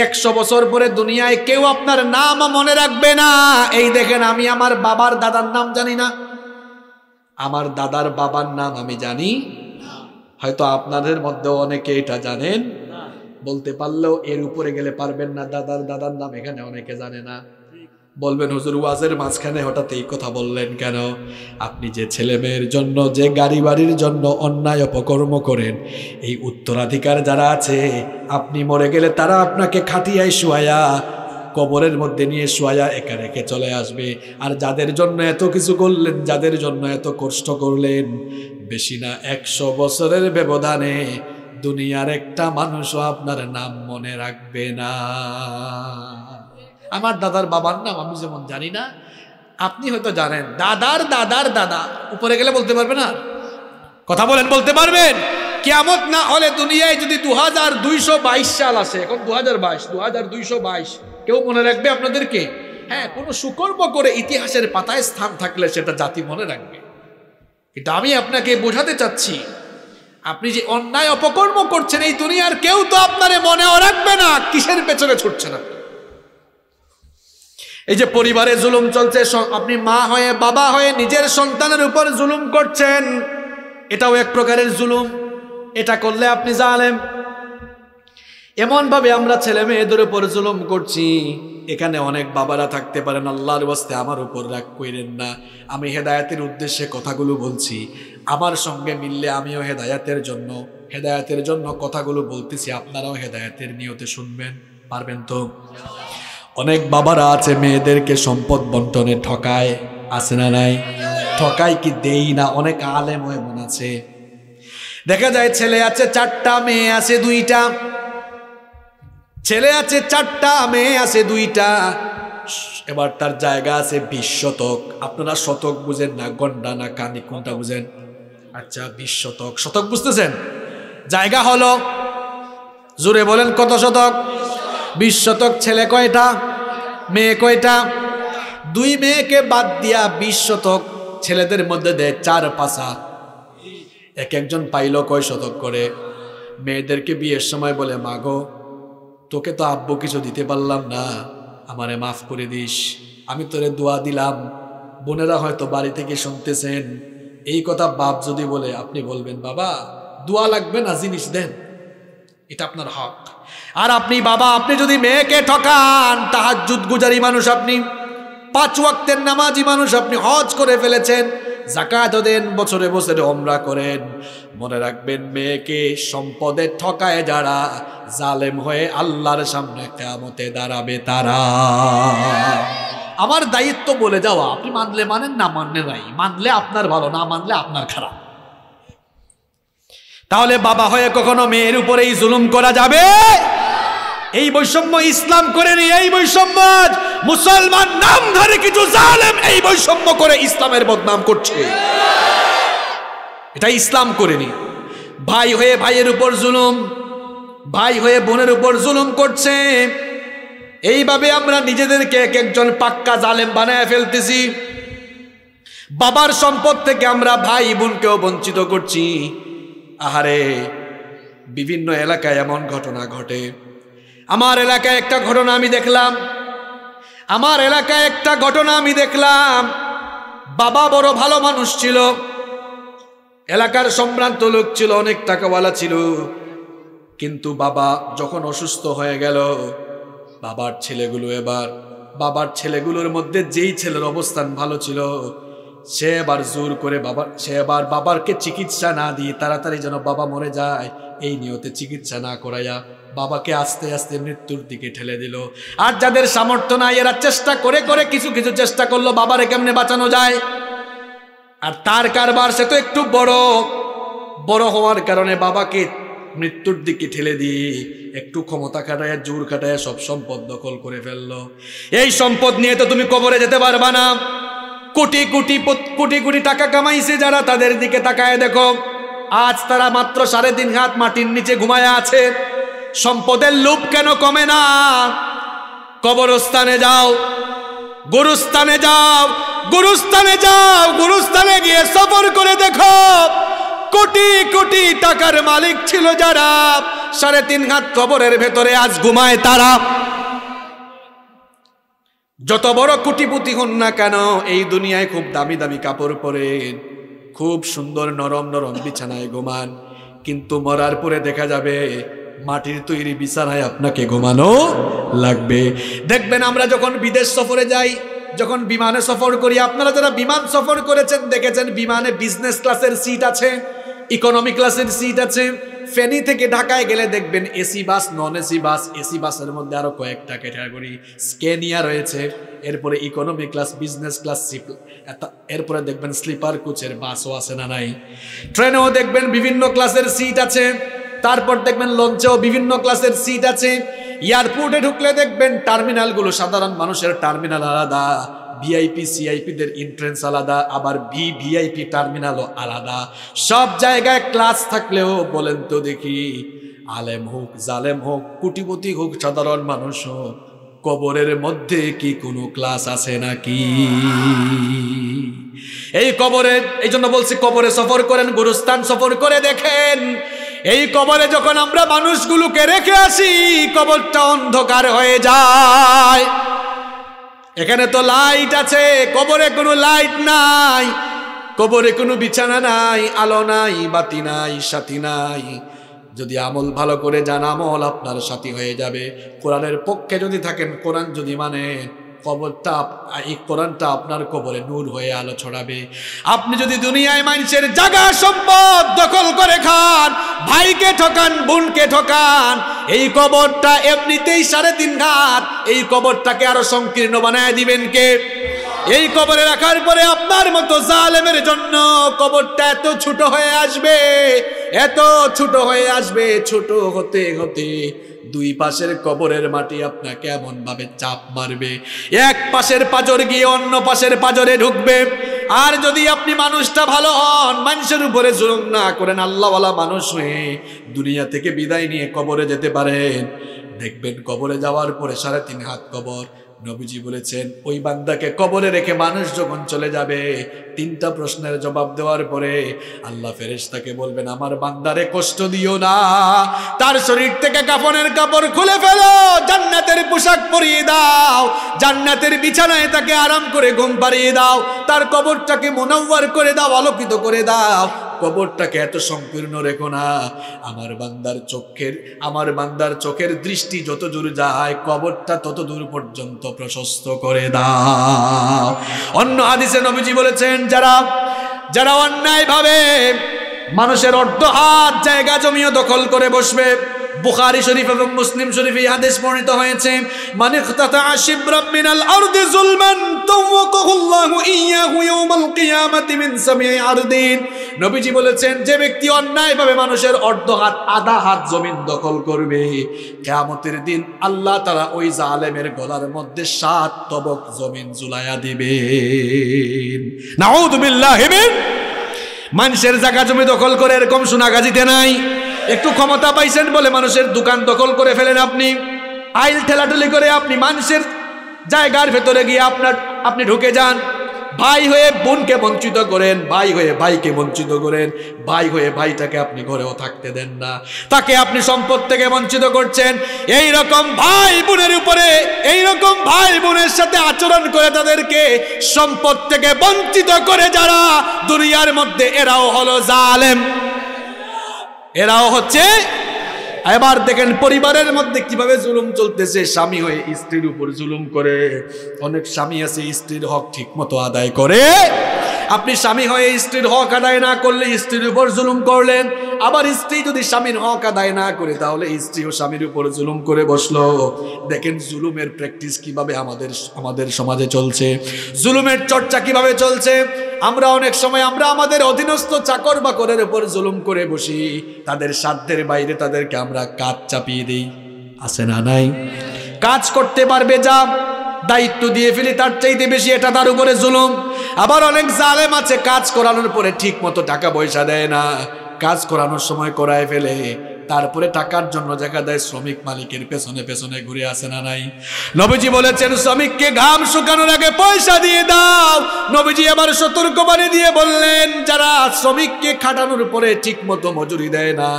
Speaker 1: একশো বছর পরে দুনিয়ায় কেউ আপনার নাম মনে রাখবে না এই দেখেন আমি আমার বাবার দাদার নাম জানি না আমার দাদার বাবার নাম আমি জানি হয়তো আপনাদের মধ্যে অনেকে এটা জানেন বলতে পারলেও এর উপরে গেলে পারবেন না দাদার দাদার নাম এখানে অনেকে জানে না বলবেন হুজুর ওয়াজের মাঝখানে হঠাৎ এই কথা বললেন কেন আপনি যে ছেলেমেয়ের জন্য যে গাড়ি বাড়ির জন্য অন্যায় অপকর্ম করেন এই উত্তরাধিকার যারা আছে আপনি মরে গেলে তারা আপনাকে খাটিয়ায় শুয়ায়া কবরের মধ্যে নিয়ে শোয়া একা রেখে চলে আসবে আর যাদের জন্য এত কিছু করলেন যাদের জন্য এত কষ্ট করলেন বেশি না একশো বছরের ব্যবধানে দুনিয়ার একটা মানুষও আপনার নাম মনে রাখবে না আমার দাদার বাবার নাম আমি যেমন জানি না আপনি হয়তো জানেন দাদার দাদার দাদা উপরে গেলে বলতে পারবে না কথা বলেন বলতে পারবেন কেমত না হলে দুনিয়ায় যদি দু হাজার দুইশো বাইশ সাল আসে এখন দু হাজার বাইশ দু হাজার দুইশো বাইশ কেউ মনে রাখবে আপনাদেরকে হ্যাঁ কোনো সুকর্ম করে ইতিহাসের পাতায় স্থান থাকলে সেটা জাতি মনে রাখবে কিন্তু আমি আপনাকে বোঝাতে চাচ্ছি আপনি যে অন্যায় অপকর্ম করছেন এই দুনিয়ার কেউ তো আপনারে মনেও রাখবে না কিসের পেছনে ছুটছে না এই যে পরিবারে জুলুম চলছে আপনি মা হয়ে বাবা হয়ে নিজের সন্তানের উপর জুলুম করছেন এটাও এক প্রকারের জুলুম এটা করলে আপনি জানেন এমনভাবে আমরা ছেলে মেয়েদের উপর জুলুম করছি এখানে অনেক বাবারা থাকতে পারেন আল্লাহর বস্তে আমার উপর রাগ করেন না আমি হেদায়াতের উদ্দেশ্যে কথাগুলো বলছি আমার সঙ্গে মিললে আমিও হেদায়াতের জন্য হেদায়াতের জন্য কথাগুলো বলতেছি আপনারাও হেদায়াতের নিয়তে শুনবেন পারবেন তো অনেক বাবারা আছে মেয়েদেরকে সম্পদ বন্টনে ঠকায় আছে না নাই ঠকায় কি দেই না অনেক আলেম মনে আছে দেখা যায় ছেলে আছে চারটা মেয়ে আছে দুইটা ছেলে আছে চারটা মেয়ে আছে দুইটা এবার তার জায়গা আছে বিশ শতক আপনারা শতক বুঝেন না গন্ডা না কানি কোনটা বুঝেন আচ্ছা বিশ শতক শতক বুঝতেছেন জায়গা হলো জোরে বলেন কত শতক বিশ শতক ছেলে কয়টা মেয়ে কয়টা দুই মেয়েকে বাদ দিয়া বিশ্বতক শতক ছেলেদের মধ্যে দেয় চার পাশা এক একজন পাইল কয় শতক করে মেয়েদেরকে বিয়ের সময় বলে মাগো তোকে তো আব্বু কিছু দিতে পারলাম না আমারে মাফ করে দিস আমি তোরে দোয়া দিলাম বোনেরা হয়তো বাড়ি থেকে শুনতেছেন এই কথা বাপ যদি বলে আপনি বলবেন বাবা দোয়া লাগবে না জিনিস দেন এটা আপনার হক আর আপনি বাবা আপনি যদি মেয়েকে ঠকান তাহার গুজারি মানুষ আপনি পাঁচ ওয়াক্তের নামাজি মানুষ আপনি হজ করে ফেলেছেন জাকাত দেন বছরে বছরে অমরা করেন মনে রাখবেন মেয়েকে সম্পদে ঠকায় যারা জালেম হয়ে আল্লাহর সামনে কামতে দাঁড়াবে তারা আমার দায়িত্ব বলে যাওয়া আপনি মানলে মানেন না মানলে নাই মানলে আপনার ভালো না মানলে আপনার খারাপ তাহলে বাবা হয়ে কখনো মেয়ের উপরেই জুলুম করা যাবে এই বৈষম্য ইসলাম করেনি এই বৈষম্য আজ মুসলমান ধরে কিছু জালেম এই বৈষম্য করে ইসলামের বদনাম করছে এটা ইসলাম করেনি ভাই হয়ে ভাইয়ের উপর জুলুম ভাই হয়ে বোনের উপর জুলুম করছে এইভাবে আমরা নিজেদেরকে এক একজন পাক্কা জালেম বানায় ফেলতেছি বাবার সম্পদ থেকে আমরা ভাই বোনকেও বঞ্চিত করছি আহারে বিভিন্ন এলাকায় এমন ঘটনা ঘটে আমার এলাকায় একটা ঘটনা আমি দেখলাম আমার এলাকায় একটা ঘটনা আমি দেখলাম বাবা বড় ভালো মানুষ ছিল এলাকার সম্ভ্রান্ত লোক ছিল অনেক টাকাওয়ালা ছিল কিন্তু বাবা যখন অসুস্থ হয়ে গেল বাবার ছেলেগুলো এবার বাবার ছেলেগুলোর মধ্যে যেই ছেলের অবস্থান ভালো ছিল সে এবার জোর করে বাবার সে এবার বাবারকে চিকিৎসা না দিয়ে তাড়াতাড়ি যেন বাবা মরে যায় এই নিয়তে চিকিৎসা না করাইয়া বাবাকে আস্তে আস্তে মৃত্যুর দিকে ঠেলে দিল আর যাদের সামর্থ্য নাই এরা চেষ্টা করে করে কিছু কিছু চেষ্টা করলো বাবারে কেমনে বাঁচানো যায় আর তার কারবার সে তো একটু বড় বড় হওয়ার কারণে বাবাকে মৃত্যুর দিকে ঠেলে দিয়ে একটু ক্ষমতা খাটায় জোর খাটায় সব সম্পদ দখল করে ফেলল এই সম্পদ নিয়ে তো তুমি কবরে যেতে পারবা না কোটি কোটি কোটি কোটি টাকা কামাইছে যারা তাদের দিকে তাকায় দেখো আজ তারা মাত্র সাড়ে তিন হাত মাটির নিচে ঘুমায় আছে সম্পদের লোভ কেন কমে না কবরস্থানে যাও গুরুস্থানে যাও গুরুস্থানে যাও গুরুস্থানে গিয়ে সফর করে দেখো কোটি কোটি টাকার মালিক ছিল যারা সাড়ে তিন হাত কবরের ভেতরে আজ ঘুমায় তারা যত বড় কুটিপুতি হন না কেন এই দুনিয়ায় খুব দামি দামি কাপড় পরে খুব সুন্দর নরম নরম বিছানায় ঘুমান কিন্তু মরার পরে দেখা যাবে মাটির তৈরি বিছানায় আপনাকে ঘুমানো লাগবে দেখবেন আমরা যখন বিদেশ সফরে যাই যখন বিমানে সফর করি আপনারা যারা বিমান সফর করেছেন দেখেছেন বিমানে বিজনেস ক্লাসের সিট আছে ইকোনমি ক্লাসের সিট আছে ফেনি থেকে ঢাকায় গেলে দেখবেন AC bus non AC bus AC বাসের মধ্যে আরও কয়েকটা ক্যাটাগরি স্কেনিয়া রয়েছে এরপরে ইকোনমি ক্লাস বিজনেস ক্লাস সিপ এরপরে দেখবেন স্লিপার কোচের বাসও আছে না নাই ট্রেনেও দেখবেন বিভিন্ন ক্লাসের সিট আছে তারপর দেখবেন লঞ্চেও বিভিন্ন ক্লাসের সিট আছে এয়ারপোর্টে ঢুকলে দেখবেন টার্মিনালগুলো সাধারণ মানুষের টার্মিনাল আলাদা ভিআইপি সিআইপিদের এন্ট্রেন্স আলাদা আবার ভি ভিআইপি টার্মিনালও আলাদা সব জায়গায় ক্লাস থাকলেও বলেন তো দেখি আলেম হোক জালেম হোক কুটিপতি হোক সাধারণ মানুষ হোক কবরের মধ্যে কি কোনো ক্লাস আছে নাকি এই কবরে এই জন্য বলছি কবরে সফর করেন গুরুস্থান সফর করে দেখেন এই কবরে যখন আমরা মানুষগুলোকে রেখে আসি কবরটা অন্ধকার হয়ে যায় এখানে তো লাইট আছে কবরে কোনো লাইট নাই কবরে কোনো বিছানা নাই আলো নাই বাতি নাই সাথী নাই যদি আমল ভালো করে যান আমল আপনার সাথী হয়ে যাবে কোরআনের পক্ষে যদি থাকেন কোরআন যদি মানেন কবরটা এই কোরআনটা আপনার কবরে নূর হয়ে আলো ছড়াবে আপনি যদি দুনিয়ায় মানুষের জায়গা সম্পদ দখল করে খান ভাইকে ঠকান বোনকে ঠকান এই কবরটা এমনিতেই সাড়ে তিন ঘাট এই কবরটাকে আরো সংকীর্ণ বানায় দিবেন কে এই কবরে রাখার পরে আপনার মতো জালেমের জন্য কবরটা এত ছোট হয়ে আসবে এত ছোট হয়ে আসবে ছোট হতে হতে দুই পাশের কবরের মাটি আপনাকে এমনভাবে চাপ মারবে এক পাশের পাজর গিয়ে অন্য পাশের পাজরে ঢুকবে আর যদি আপনি মানুষটা ভালো হন মানুষের উপরে জুলুম না করেন আল্লাহওয়ালা মানুষ হয়ে দুনিয়া থেকে বিদায় নিয়ে কবরে যেতে পারেন দেখবেন কবরে যাওয়ার পরে সাড়ে তিন হাত কবর নবীজি বলেছেন ওই বান্দাকে কবরে রেখে মানুষ যখন চলে যাবে তিনটা প্রশ্নের জবাব দেওয়ার পরে আল্লাহ ফেরেশ তাকে বলবেন আমার বান্দারে কষ্ট দিও না তার শরীর থেকে কাফনের কাপড় খুলে ফেলো জান্নাতের পোশাক পরিয়ে দাও জান্নাতের বিছানায় তাকে আরাম করে ঘুম পাড়িয়ে দাও তার কবরটাকে মোনাউয়ার করে দাও আলোকিত করে দাও কবরটাকে এত সংকীর্ণ রেখো না আমার বান্দার চোখের আমার বান্দার চোখের দৃষ্টি যত দূর যায় কবরটা তত দূর পর্যন্ত প্রশস্ত করে দাও অন্য হাদিসে নবীজি বলেছেন যারা যারা অন্যায়ভাবে মানুষের অর্ধ হাত জায়গা জমিও দখল করে বসবে বুখারি শরীফ এবং মুসলিম শরীফে আদেশ বর্ণিত হয়েছে মানে তাতা আশিব রব্বিনাল আরদি জুলমান তাওয়াকাহুল্লাহু ইয়াহু ইয়াউমাল কিয়ামাতি মিন সামিই আরদিন নবীজি বলেছেন যে ব্যক্তি অন্যায়ভাবে মানুষের অর্ধ হাত আধা হাত জমিন দখল করবে কিয়ামতের দিন আল্লাহ তাআলা ওই জালেমের গলার মধ্যে সাত তবক জমিন জুলায়া দিবেন নাউযু বিল্লাহি মিন মানুষের জায়গা জমি দখল করে এরকম শোনা গাজিতে নাই একটু ক্ষমতা পাইছেন বলে মানুষের দোকান দখল করে ফেলেন আপনি আইল ঠেলাঠেলি করে আপনি মানুষের জায়গার ভেতরে গিয়ে আপনার আপনি ঢুকে যান ভাই হয়ে বোনকে বঞ্চিত করেন ভাই হয়ে ভাইকে বঞ্চিত করেন ভাই হয়ে ভাইটাকে আপনি ঘরেও থাকতে দেন না তাকে আপনি সম্পদ থেকে বঞ্চিত করছেন এই রকম ভাই বোনের উপরে এই রকম ভাই বোনের সাথে আচরণ করে তাদেরকে সম্পদ থেকে বঞ্চিত করে যারা দুনিয়ার মধ্যে এরাও হলো জালেম এরাও হচ্ছে এবার দেখেন পরিবারের মধ্যে কিভাবে জুলুম চলতেছে স্বামী হয়ে স্ত্রীর উপর জুলুম করে অনেক স্বামী আছে স্ত্রীর হক ঠিক মতো আদায় করে আপনি স্বামী হয়ে স্ত্রীর হক আদায় না করলে স্ত্রীর উপর জুলুম করলেন আবার স্ত্রী যদি স্বামীর হক আদায় না করে তাহলে স্ত্রী ও স্বামীর উপর জুলুম করে বসলো দেখেন জুলুমের প্র্যাকটিস কিভাবে আমাদের আমাদের সমাজে চলছে জুলুমের চর্চা কিভাবে চলছে আমরা অনেক সময় আমরা আমাদের অধীনস্থ চাকর বাকরের উপর জুলুম করে বসি তাদের সাধ্যের বাইরে তাদেরকে আমরা কাজ চাপিয়ে দিই আছে না নাই কাজ করতে পারবে যা দায়িত্ব দিয়ে ফেলি তার চাইতে বেশি এটা তার উপরে জুলুম আবার অনেক জালেম আছে কাজ করানোর পরে ঠিক মতো টাকা পয়সা দেয় না কাজ করানোর সময় করায় ফেলে তারপরে টাকার জন্য জায়গা দেয় শ্রমিক মালিকের পেছনে পেছনে ঘুরে আসে না নাই নবীজি বলেছেন শ্রমিককে ঘাম শুকানোর আগে পয়সা দিয়ে দাও নবীজি আবার বাণী দিয়ে বললেন যারা শ্রমিককে খাটানোর পরে ঠিকমতো মজুরি দেয় না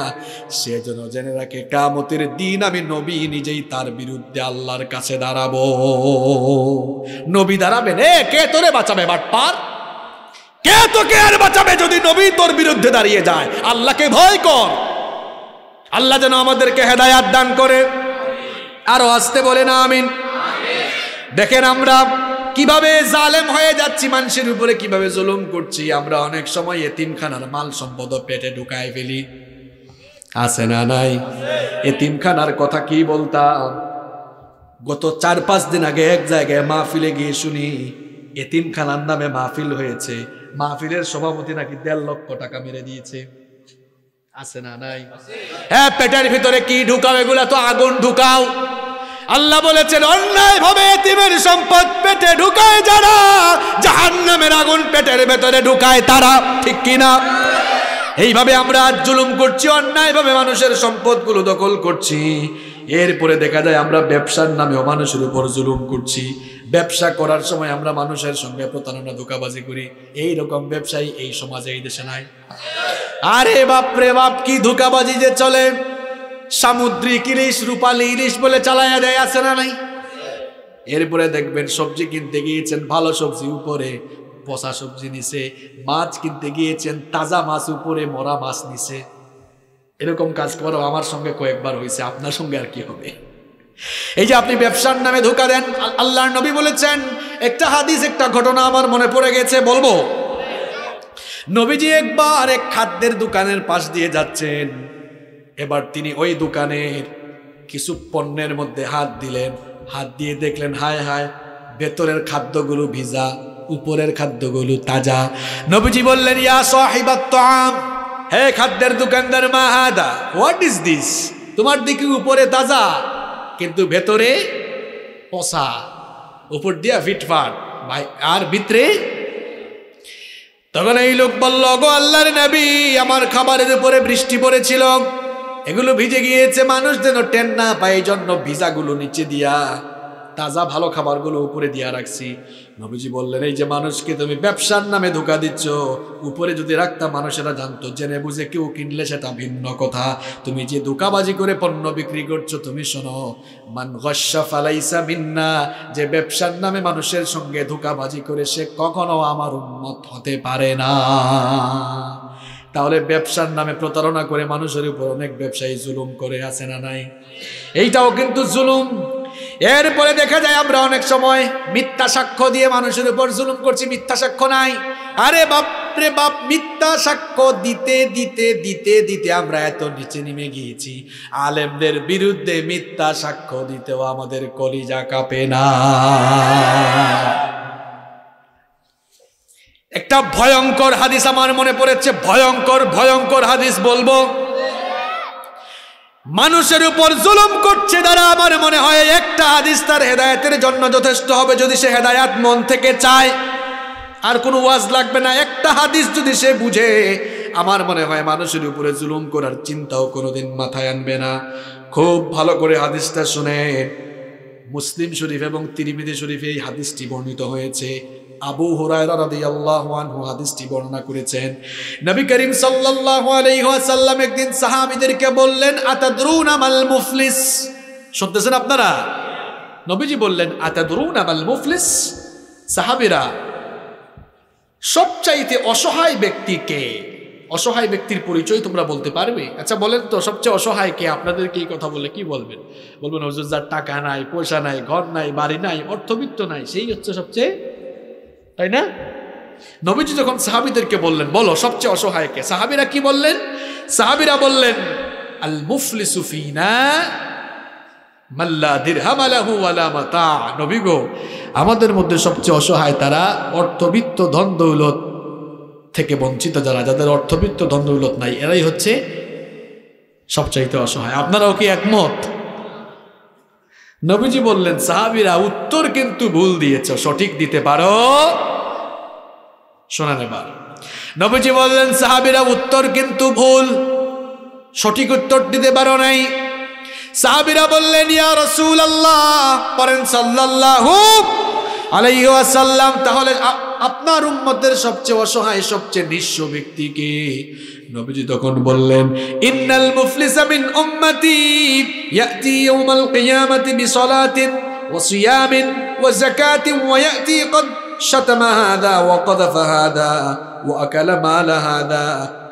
Speaker 1: সে যেন জেনে রাখে কামতের দিন আমি নবী নিজেই তার বিরুদ্ধে আল্লাহর কাছে দাঁড়াবো নবী দাঁড়াবেন এ কে তোরে বাঁচাবে বাট পার কে তোকে আর বাঁচাবে যদি নবী তোর বিরুদ্ধে দাঁড়িয়ে যায় আল্লাহকে ভয় কর আল্লাহ যেন আমাদেরকে হেদায়াত দান করে আরও আসতে বলে না আমিন দেখেন আমরা কিভাবে জালেম হয়ে যাচ্ছি মানুষের উপরে কিভাবে জুলুম করছি আমরা অনেক সময় এতিমখানার মাল সম্পদ পেটে ঢুকায় ফেলি আছে না নাই এতিমখানার কথা কি বলতাম গত চার পাঁচ দিন আগে এক জায়গায় মাহফিলে গিয়ে শুনি এতিমখানার নামে মাহফিল হয়েছে মাহফিলের সভাপতি নাকি দেড় লক্ষ টাকা মেরে দিয়েছে আছে না নাই হ্যাঁ পেটের ভিতরে কি ঢুকাও এগুলা তো আগুন ঢুকাও আল্লাহ বলেছেন অন্যায় ভাবে এতিমের সম্পদ পেটে ঢুকায় যারা জাহান নামের আগুন পেটের ভেতরে ঢুকায় তারা ঠিক কিনা এইভাবে আমরা আজ জুলুম করছি অন্যায়ভাবে মানুষের সম্পদগুলো দখল করছি এরপরে দেখা যায় আমরা ব্যবসার নামেও মানুষের উপর জুলুম করছি ব্যবসা করার সময় আমরা মানুষের সঙ্গে প্রতারণা ধোকাবাজি করি এই রকম ব্যবসায়ী এই সমাজে এই দেশে নাই আরে বাপ রে বাপ কি ধোকাবাজি যে চলে সামুদ্রিক ইলিশ রূপালি ইলিশ বলে চালাইয়া দেয় আছে না নাই এরপরে দেখবেন সবজি কিনতে গিয়েছেন ভালো সবজি উপরে পচা সবজি নিছে মাছ কিনতে গিয়েছেন তাজা মাছ উপরে মরা মাছ নিছে এরকম কাজ করো আমার সঙ্গে কয়েকবার হয়েছে আপনার সঙ্গে আর কি হবে এই যে আপনি ব্যবসার নামে ধোকা দেন আল্লাহর নবী বলেছেন একটা হাদিস একটা ঘটনা আমার মনে পড়ে গেছে বলবো নবীজি একবার এক খাদ্যের দোকানের পাশ দিয়ে যাচ্ছেন এবার তিনি ওই দোকানের কিছু পণ্যের মধ্যে হাত দিলেন হাত দিয়ে দেখলেন হায় হায় ভেতরের খাদ্যগুলো ভিজা উপরের খাদ্যগুলো তাজা নবীজি বললেন ইয়া সাহিবাত আম হে খাদ্যের দোকানদার মা হোয়াট ইজ দিস তোমার দিকে উপরে তাজা কিন্তু ভেতরে পচা উপর দিয়া ফিটফাট ভাই আর ভিতরে তখন এই লোক বলল গো রে নাবি আমার খাবারের উপরে বৃষ্টি পড়েছিল এগুলো ভিজে গিয়েছে মানুষ যেন টেন না পায় এই জন্য ভিজাগুলো নিচে দিয়া তাজা ভালো খাবারগুলো উপরে দিয়া রাখছি নবীজি বললেন এই যে মানুষকে তুমি ব্যবসার নামে ধোকা দিচ্ছ উপরে যদি রাখতাম মানুষেরা জানতো জেনে বুঝে কেউ কিনলে সেটা ভিন্ন কথা তুমি যে ধোকাবাজি করে পণ্য বিক্রি করছো তুমি শোনো মান গসা ফালাইসা মিন্না যে ব্যবসার নামে মানুষের সঙ্গে ধোকাবাজি করে সে কখনো আমার উন্মত হতে পারে না তাহলে ব্যবসার নামে প্রতারণা করে মানুষের উপর অনেক ব্যবসায়ী জুলুম করে আছে না নাই এইটাও কিন্তু জুলুম এরপরে দেখা যায় আমরা অনেক সময় মিথ্যা সাক্ষ্য দিয়ে মানুষের উপর জুলুম করছি মিথ্যা সাক্ষ্য নাই আরে বাপরে বাপ মিথ্যা সাক্ষ্য দিতে দিতে দিতে দিতে আমরা এত নিচে নেমে গিয়েছি আলেমদের বিরুদ্ধে মিথ্যা সাক্ষ্য দিতেও আমাদের কলিজা কাঁপে না একটা ভয়ঙ্কর হাদিস আমার মনে পড়েছে ভয়ঙ্কর ভয়ঙ্কর হাদিস বলবো মানুষের উপর জুলুম করছে দ্বারা আমার মনে হয় একটা হাদিস তার হেদায়তের জন্য যথেষ্ট হবে যদি সে হেদায়াত মন থেকে চায় আর কোনো ওয়াজ লাগবে না একটা হাদিস যদি সে বুঝে আমার মনে হয় মানুষের উপরে জুলুম করার চিন্তাও কোনোদিন মাথায় আনবে না খুব ভালো করে হাদিসটা শুনে মুসলিম শরীফ এবং তিরিমিদি শরীফে এই হাদিসটি বর্ণিত হয়েছে আবু হুরায়রা রাদিয়াল্লাহু আনহু হাদিসটি বর্ণনা করেছেন নবী করিম সাল্লাল্লাহু আলাইহি ওয়াসাল্লাম একদিন সাহাবীদেরকে বললেন আতাদরুনা মাল মুফলিস শুনতেছেন আপনারা নবীজি বললেন আতাদরুনা মাল মুফলিস সাহাবীরা সবচাইতে অসহায় ব্যক্তিকে অসহায় ব্যক্তির পরিচয় তোমরা বলতে পারবে আচ্ছা বলেন তো সবচেয়ে অসহায় কে আপনাদেরকে এই কথা বলে কি বলবেন বলবেন হজুর যার টাকা নাই পয়সা নাই ঘর নাই বাড়ি নাই অর্থবিত্ত নাই সেই হচ্ছে সবচেয়ে তাই না নবীজি যখন সাহাবিদেরকে বললেন বলো সবচেয়ে অসহায়কে সাহাবিরা কি বললেন সাহাবিরা বললেন আল মুফলি সুফিনা আলাহু গো আমাদের মধ্যে সবচেয়ে অসহায় তারা অর্থবিত্ত ধন দৌলত থেকে বঞ্চিত যারা যাদের অর্থবিত্ত ধন দৌলত নাই এরাই হচ্ছে সবচাইতে অসহায় আপনারাও কি একমত নবীজি বললেন সাহাবিরা উত্তর কিন্তু ভুল দিয়েছ সঠিক দিতে পারো শোনান এবার নবীজি বললেন সাহাবিরা উত্তর কিন্তু ভুল সঠিক উত্তর দিতে পারো নাই সাহাবিরা বললেন ইয়া রসুল আল্লাহ পরেন সাল্লাল্লাহু আলাইহি ওয়াসাল্লাম তাহলে আপনার উম্মতের সবচেয়ে অসহায় সবচেয়ে নিঃস্ব ব্যক্তিকে নবীজি তখন বললেন ইন্নাল মুফলিসা মিন উম্মতি ইয়াতি ইয়াউমাল কিয়ামাতি বিসালাতিন ওয়া সিয়ামিন ওয়া যাকাতিন ওয়া ইয়াতি কদ شتم هذا وقذف هذا হাদা ওয়া هذا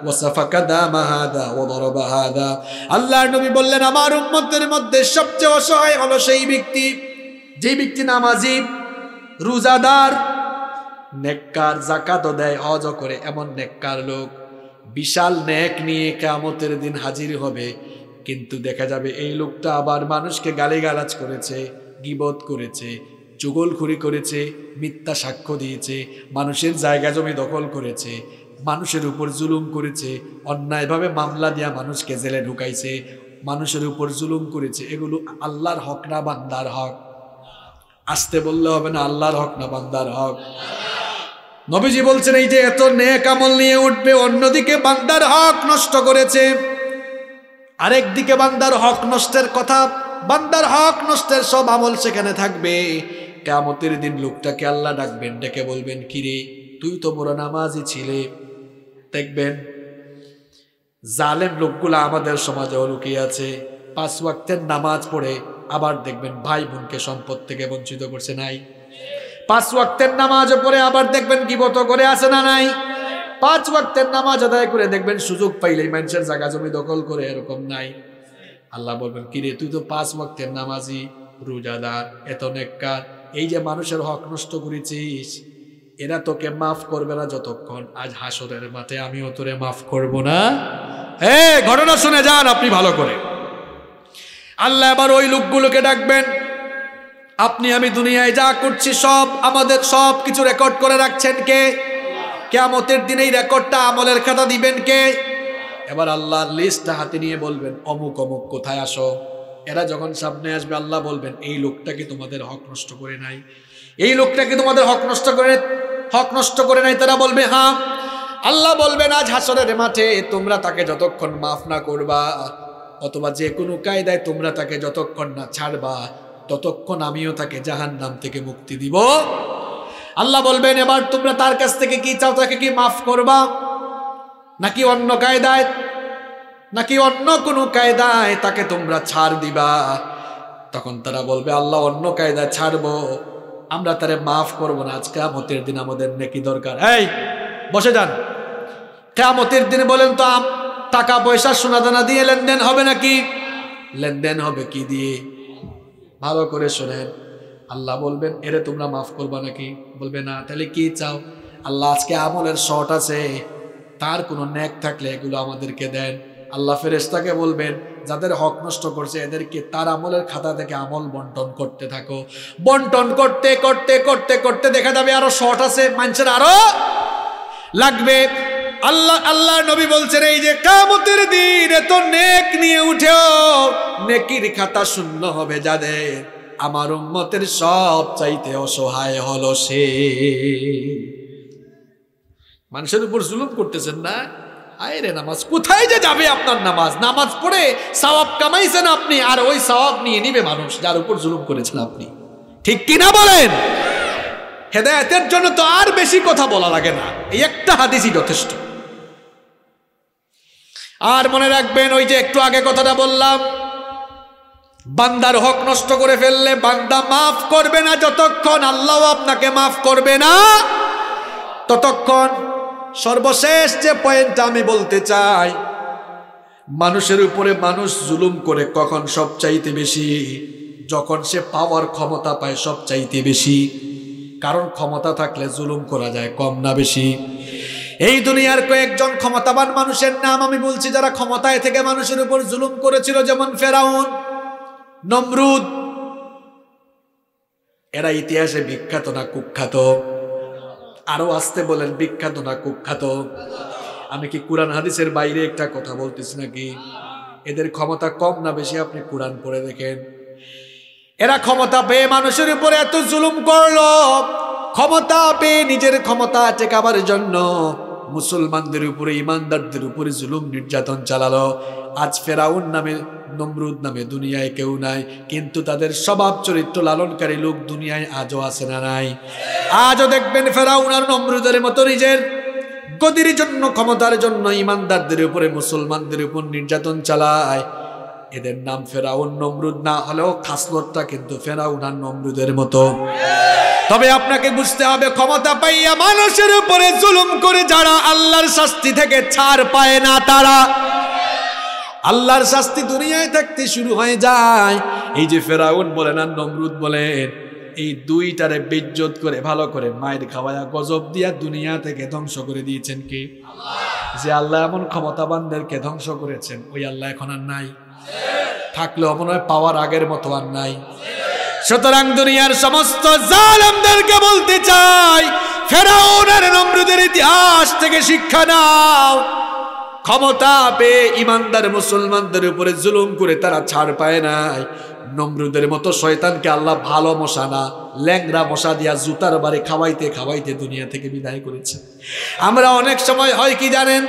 Speaker 1: وسفك হাদা هذا وضرب هذا আল্লাহ নবী বললেন আমার উম্মতের মধ্যে সবচেয়ে অসহায় হলো সেই ব্যক্তি যে ব্যক্তি নামাজি রোজাদার নেককার জাকাতও দেয় হজ করে এমন নেককার লোক বিশাল ন্যাক নিয়ে কামতের দিন হাজির হবে কিন্তু দেখা যাবে এই লোকটা আবার মানুষকে গালিগালাজ করেছে গিবত করেছে যুগলখুরি করেছে মিথ্যা সাক্ষ্য দিয়েছে মানুষের জায়গা জমি দখল করেছে মানুষের উপর জুলুম করেছে অন্যায়ভাবে মামলা দিয়া মানুষকে জেলে ঢুকাইছে মানুষের উপর জুলুম করেছে এগুলো আল্লাহর হক না বান্দার হক আসতে বললে হবে না আল্লাহর হক না বান্দার হক নবীজি বলছেন এই যে এত নেক আমল নিয়ে উঠবে অন্যদিকে বান্দার হক নষ্ট করেছে আরেক দিকে বান্দার হক নষ্টের কথা বান্দার হক নষ্টের সব আমল সেখানে থাকবে কেমতের দিন লোকটাকে আল্লাহ ডাকবেন ডেকে বলবেন কিরে তুই তো বড় নামাজি ছিলে দেখবেন জালেম লোকগুলা আমাদের সমাজে লুকিয়ে আছে পাঁচ ওয়াক্তের নামাজ পড়ে আবার দেখবেন ভাই বোনকে সম্পদ থেকে বঞ্চিত করছে নাই পাঁচ ওয়াক্তের নামাজ পরে আবার দেখবেন বত করে আছে না নাই পাঁচ ওয়াক্তের নামাজ আদায় করে দেখবেন সুযোগ পাইলে মানুষের জায়গা জমি দখল করে এরকম নাই আল্লাহ বলবেন কিরে তুই তো পাঁচ ওয়াক্তের নামাজি রোজাদার এত নেককার এই যে মানুষের হক নষ্ট করেছিস এরা তোকে মাফ করবে না যতক্ষণ আজ হাসরের মাঠে আমিও তোরে মাফ করব না এ ঘটনা শুনে যান আপনি ভালো করে আল্লাহ আবার ওই লোকগুলোকে ডাকবেন আপনি আমি দুনিয়ায় যা করছি সব আমাদের সব কিছু রেকর্ড করে রাখছেন কে কেয়ামতের দিন এই রেকর্ডটা আমলের খাতা দিবেন কে এবার আল্লাহর লিস্টটা হাতে নিয়ে বলবেন অমুক অমুক কোথায় আসো এরা যখন সামনে আসবে আল্লাহ বলবেন এই লোকটাকে তোমাদের হক নষ্ট করে নাই এই লোকটাকে তোমাদের হক নষ্ট করে হক নষ্ট করে নাই তারা বলবে হ্যাঁ আল্লাহ বলবেন আজ হাসরের মাঠে তোমরা তাকে যতক্ষণ মাফ না করবা অথবা যে কোনো কায়দায় তোমরা তাকে যতক্ষণ না ছাড়বা ততক্ষণ আমিও তাকে জাহান নাম থেকে মুক্তি দিব আল্লাহ বলবেন এবার তোমরা তার কাছ থেকে কি চাও তাকে কি মাফ করবা নাকি অন্য কায়দায় নাকি অন্য কোনো কায়দায় তাকে তোমরা ছাড় দিবা তখন তারা বলবে আল্লাহ অন্য কায়দায় ছাড়বো আমরা তারে মাফ করবো না আজকে আমতের দিন আমাদের নাকি দরকার এই বসে যান কেমতের দিন বলেন তো টাকা পয়সা সোনাদানা দিয়ে লেনদেন হবে নাকি লেনদেন হবে কি দিয়ে ভালো করে শোনেন আল্লাহ বলবেন এরে তোমরা মাফ করবা নাকি বলবে না তাহলে কি চাও আল্লাহ আজকে আমলের শট আছে তার কোনো ন্যাক থাকলে এগুলো আমাদেরকে দেন আল্লাহ ফেরেস্তাকে বলবেন যাদের হক নষ্ট করছে এদেরকে তার আমলের খাতা থেকে আমল বন্টন করতে থাকো বন্টন করতে করতে করতে করতে দেখা যাবে আরো শর্ট আছে মানুষের আরো লাগবে আল্লাহ আল্লাহ নবী বলছেন এই যে কামতের দিন এত নেক নিয়ে উঠেও নেকির খাতা শূন্য হবে যাদের আমার উম্মতের সব চাইতে অসহায় হলো সে মানুষের উপর জুলুম করতেছেন না আয় রে নামাজ কোথায় যে যাবে আপনার নামাজ নামাজ পড়ে সওয়াব কামাইছেন আপনি আর ওই সওয়াব নিয়ে নিবে মানুষ যার উপর জুলুম করেছেন আপনি ঠিক কিনা বলেন হেদায়তের জন্য তো আর বেশি কথা বলা লাগে না এই একটা হাদিসই যথেষ্ট আর মনে রাখবেন ওই যে একটু আগে কথাটা বললাম বান্দার হক নষ্ট করে ফেললে বান্দা মাফ করবে না যতক্ষণ আল্লাহ আপনাকে মাফ করবে না ততক্ষণ সর্বশেষ যে পয়েন্টটা আমি বলতে চাই মানুষের উপরে মানুষ জুলুম করে কখন সব চাইতে বেশি যখন সে পাওয়ার ক্ষমতা পায় সব চাইতে বেশি কারণ ক্ষমতা থাকলে জুলুম করা যায় কম না বেশি এই দুনিয়ার কয়েকজন ক্ষমতাবান মানুষের নাম আমি বলছি যারা ক্ষমতায় থেকে মানুষের উপর জুলুম করেছিল যেমন ফেরাউন নমরুদ এরা ইতিহাসে বিখ্যাত না কুখ্যাত আরো আসতে বলেন বিখ্যাত না কুখ্যাত আমি কি কোরআন হাদিসের বাইরে একটা কথা বলতেছি নাকি এদের ক্ষমতা কম না বেশি আপনি কোরআন পড়ে দেখেন এরা ক্ষমতা পেয়ে মানুষের উপরে এত জুলুম করল ক্ষমতা পেয়ে নিজের ক্ষমতা টেকাবার জন্য মুসলমানদের উপরে ইমানদারদের উপরে জুলুম নির্যাতন চালালো আজ ফেরাউন নামে নমরুদ নামে দুনিয়ায় কেউ নাই কিন্তু তাদের স্বভাব চরিত্র লালনকারী লোক দুনিয়ায় আজও আসে না নাই আজও দেখবেন ফেরাউন আর নমরুদের মতো নিজের গদির জন্য ক্ষমতার জন্য ইমানদারদের উপরে মুসলমানদের উপর নির্যাতন চালায় এদের নাম ফেরাউন নমরুদ না হলেও খাসলতটা কিন্তু ফেরাউন আর নমরুদের মতো তবে আপনাকে বুঝতে হবে ক্ষমতা পাইয়া মানুষের উপরে জুলুম করে যারা আল্লাহর শাস্তি থেকে ছাড় পায় না তারা আল্লাহর শাস্তি দুনিয়ায় থাকতে শুরু হয়ে যায় এই যে ফেরাউন বলেন আর নমরুদ বলেন এই দুইটারে বিজ্জত করে ভালো করে মায়ের খাওয়ায়া গজব দিয়া দুনিয়া থেকে ধ্বংস করে দিয়েছেন কি যে আল্লাহ এমন ক্ষমতাবানদেরকে ধ্বংস করেছেন ওই আল্লাহ এখন আর নাই থাকলেও মনে হয় পাওয়ার আগের মতো আর নাই সুতরাং দুনিয়ার সমস্ত জালেমদেরকে বলতে চাই ফেরাউনের আর নমরুদের ইতিহাস থেকে শিক্ষা নাও ক্ষমতা পেয়ে ইমানদার মুসলমানদের উপরে জুলুম করে তারা ছাড় পায় নাই নমরুদের মতো শয়তানকে আল্লাহ ভালো মশা না ল্যাংরা মশা দিয়া জুতার বাড়ি খাওয়াইতে খাওয়াইতে দুনিয়া থেকে বিদায় করেছে আমরা অনেক সময় হয় কি জানেন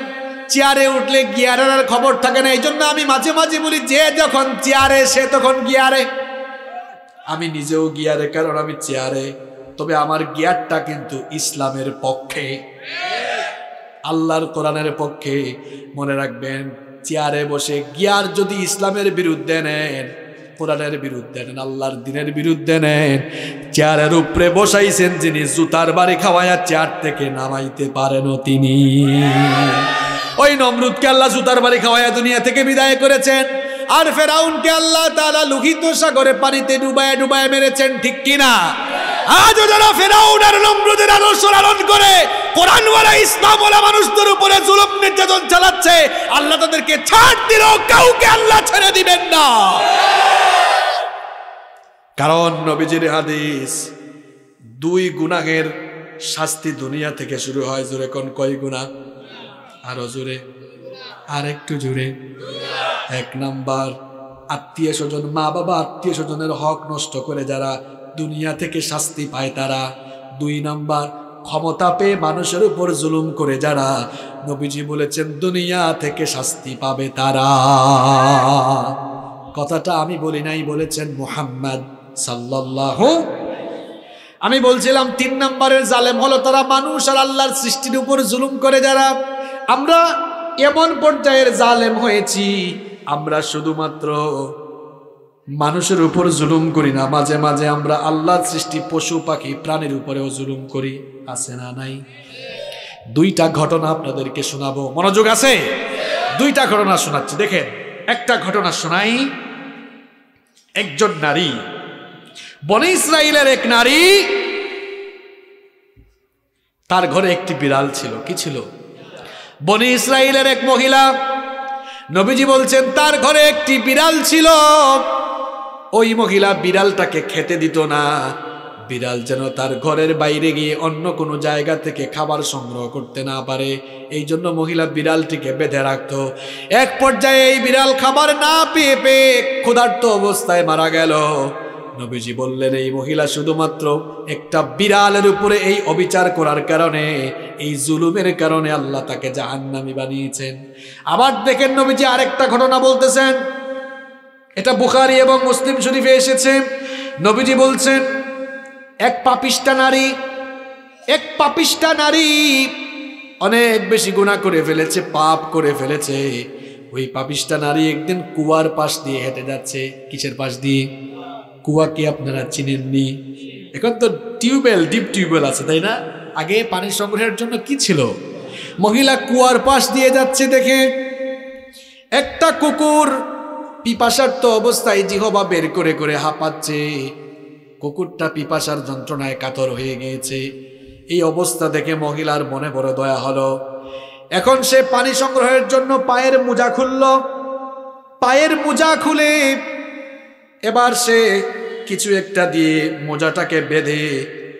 Speaker 1: চেয়ারে উঠলে গিয়ারের খবর থাকে না এই জন্য আমি মাঝে মাঝে বলি যে যখন চেয়ারে সে তখন গিয়ারে আমি নিজেও গিয়ারে কারণ আমি চেয়ারে তবে আমার গিয়ারটা কিন্তু ইসলামের পক্ষে আল্লাহর কোরআনের পক্ষে মনে রাখবেন চেয়ারে বসে গিয়ার যদি ইসলামের বিরুদ্ধে নেন কোরআনের বিরুদ্ধে নেন আল্লাহর দিনের বিরুদ্ধে নেন চেয়ারের উপরে বসাইছেন যিনি জুতার বাড়ি খাওয়াইয়া চেয়ার থেকে নামাইতে পারেন তিনি ওই নমরুদকে আল্লাহ জুতার বাড়ি খাওয়াইয়া দুনিয়া থেকে বিদায় করেছেন আর ফেরাউনকে আল্লাহ তারা লুহিত সাগরে পানিতে ডুবায় ডুবায় মেরেছেন ঠিক কিনা আজও যারা ফেরাউন আর নমরুদের আদর্শ লালন করে কোরআনওয়ালা ইসলামওয়ালা মানুষদের উপরে জুলুম নির্যাতন চালাচ্ছে আল্লাহ তাদেরকে ছাড় দিল কাউকে আল্লাহ ছেড়ে দিবেন না কারণ নবীজির হাদিস দুই গুনাহের শাস্তি দুনিয়া থেকে শুরু হয় জোরে কোন কয় গুণা আরো জোরে আর একটু জোরে এক নাম্বার আত্মীয় স্বজন মা বাবা আত্মীয় স্বজনের হক নষ্ট করে যারা দুনিয়া থেকে শাস্তি পায় তারা দুই নাম্বার ক্ষমতা পেয়ে মানুষের উপর জুলুম করে যারা নবীজি বলেছেন দুনিয়া থেকে শাস্তি পাবে তারা কথাটা আমি বলি নাই বলেছেন মুহাম্মদ সাল্লাহ আমি বলছিলাম তিন নম্বরের জালেম হলো তারা মানুষ আর আল্লাহর সৃষ্টির উপর জুলুম করে যারা আমরা এমন পর্যায়ের জালেম হয়েছি আমরা শুধুমাত্র মানুষের উপর জুলুম করি না মাঝে মাঝে আমরা আল্লাহ সৃষ্টি পশু পাখি প্রাণীর উপরেও জুলুম করি আছে না নাই দুইটা ঘটনা আপনাদেরকে শোনাবো মনোযোগ আছে দুইটা ঘটনা শোনাচ্ছি দেখেন একটা ঘটনা শোনাই একজন নারী বনে ইসরায়েলের এক নারী তার ঘরে একটি বিড়াল ছিল কি ছিল বনে ইসরায়েলের এক মহিলা নবীজি বলছেন তার ঘরে একটি বিড়াল ছিল ওই মহিলা বিড়ালটাকে খেতে দিত না বিড়াল যেন তার ঘরের বাইরে গিয়ে অন্য কোনো জায়গা থেকে খাবার সংগ্রহ করতে না পারে এই জন্য মহিলা বিড়ালটিকে বেঁধে রাখত এক পর্যায়ে এই বিড়াল খাবার না পেয়ে পেয়ে ক্ষুধার্ত অবস্থায় মারা গেল নবীজি বললেন এই মহিলা শুধুমাত্র একটা বিড়ালের উপরে এই অবিচার করার কারণে এই জুলুমের কারণে আল্লাহ তাকে জাহান্নামি বানিয়েছেন আবার দেখেন নবীজি আরেকটা ঘটনা বলতেছেন এটা বুখারি এবং মুসলিম শরীফে এসেছে নবীজি বলছেন এক পাপিষ্টা নারী এক পাপিষ্টা নারী অনেক বেশি গুণা করে ফেলেছে পাপ করে ফেলেছে ওই পাপিষ্টা নারী একদিন কুয়ার পাশ দিয়ে হেঁটে যাচ্ছে কিসের পাশ দিয়ে কুয়াকে আপনারা চিনেননি এখন তো টিউবওয়েল ডিপ টিউবওয়েল আছে তাই না আগে পানি সংগ্রহের জন্য কি ছিল মহিলা কুয়ার পাশ দিয়ে যাচ্ছে দেখে একটা কুকুর পিপাসার্ত অবস্থায় জিহবা বের করে করে হাঁপাচ্ছে কুকুরটা পিপাসার যন্ত্রণায় কাতর হয়ে গিয়েছে এই অবস্থা দেখে মহিলার মনে বড় দয়া হলো এখন সে পানি সংগ্রহের জন্য পায়ের মোজা খুলল পায়ের মোজা খুলে এবার সে কিছু একটা দিয়ে মোজাটাকে বেঁধে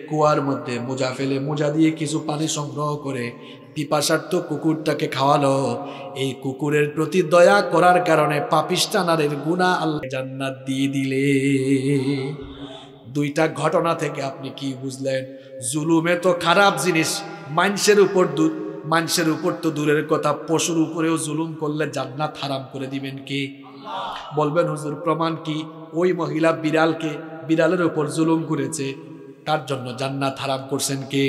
Speaker 1: কুয়ার মধ্যে মোজা ফেলে মোজা দিয়ে কিছু পানি সংগ্রহ করে পিপাসার্থ কুকুরটাকে খাওয়ালো এই কুকুরের প্রতি দয়া করার কারণে পাপিস্তানারের গুণা আল্লাহ জান্নাত দিয়ে দিলে দুইটা ঘটনা থেকে আপনি কি বুঝলেন জুলুমে তো খারাপ জিনিস মানুষের উপর মানুষের উপর তো দূরের কথা পশুর উপরেও জুলুম করলে জান্নাত হারাম করে দিবেন কি বলবেন হুজুর প্রমাণ কি ওই মহিলা বিড়ালকে বিড়ালের ওপর জুলুম করেছে তার জন্য জান্নাত হারাম করছেন কে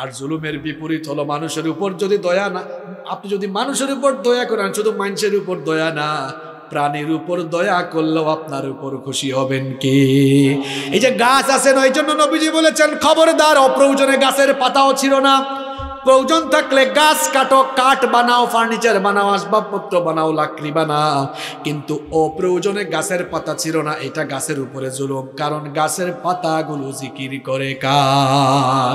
Speaker 1: আর জুলুমের বিপরীত হলো মানুষের উপর যদি দয়া না আপনি যদি মানুষের উপর দয়া করেন শুধু মানুষের উপর দয়া না প্রাণীর উপর দয়া করলেও আপনার উপর খুশি হবেন কি এই যে গাছ আছেন ওই জন্য নবীজি বলেছেন খবরদার অপ্রয়োজনে গাছের পাতাও ছিল না প্রয়োজন থাকলে গাছ কাটো কাঠ বানাও ফার্নিচার বানাও আসবাবপত্র বানাও লাকড়ি বানাও কিন্তু অপ্রয়োজনে গাছের পাতা ছিল না এটা গাছের উপরে জুলুম কারণ গাছের পাতাগুলো জিকির করে কার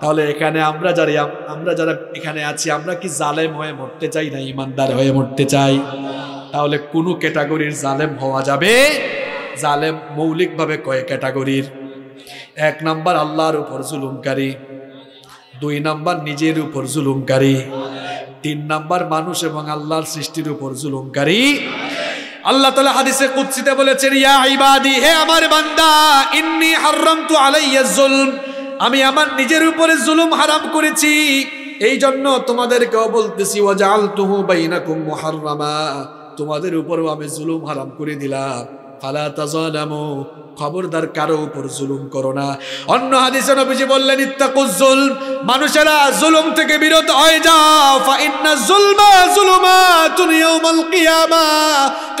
Speaker 1: তাহলে এখানে আমরা যারা আমরা যারা এখানে আছি আমরা কি জালেম হয়ে মরতে চাই না ইমানদার হয়ে মরতে চাই তাহলে কোনো ক্যাটাগরির জালেম হওয়া যাবে জালেম মৌলিকভাবে কয়েক ক্যাটাগরির এক নাম্বার আল্লাহর উপর জুলুমকারী দুই নাম্বার নিজের উপর জুলুমকারী তিন নাম্বার মানুষ এবং আল্লাহর সৃষ্টির উপর জুলুমকারী আল্লাহ তালা হাদিসে কুৎসিতে বলেছেন ইয়া ইবাদি হে আমার বান্দা ইন্নি হারাম তু আলাইয়া জুলম আমি আমার নিজের উপরে জুলুম হারাম করেছি এই জন্য তোমাদেরকেও বলতেছি ওজাল তুহু বাইনাকুম মুহাররামা তোমাদের উপরও আমি জুলুম হারাম করে দিলাম খবরদার কারো উপর জুলুম বললেন মানুষেরা জুলুম থেকে বিরত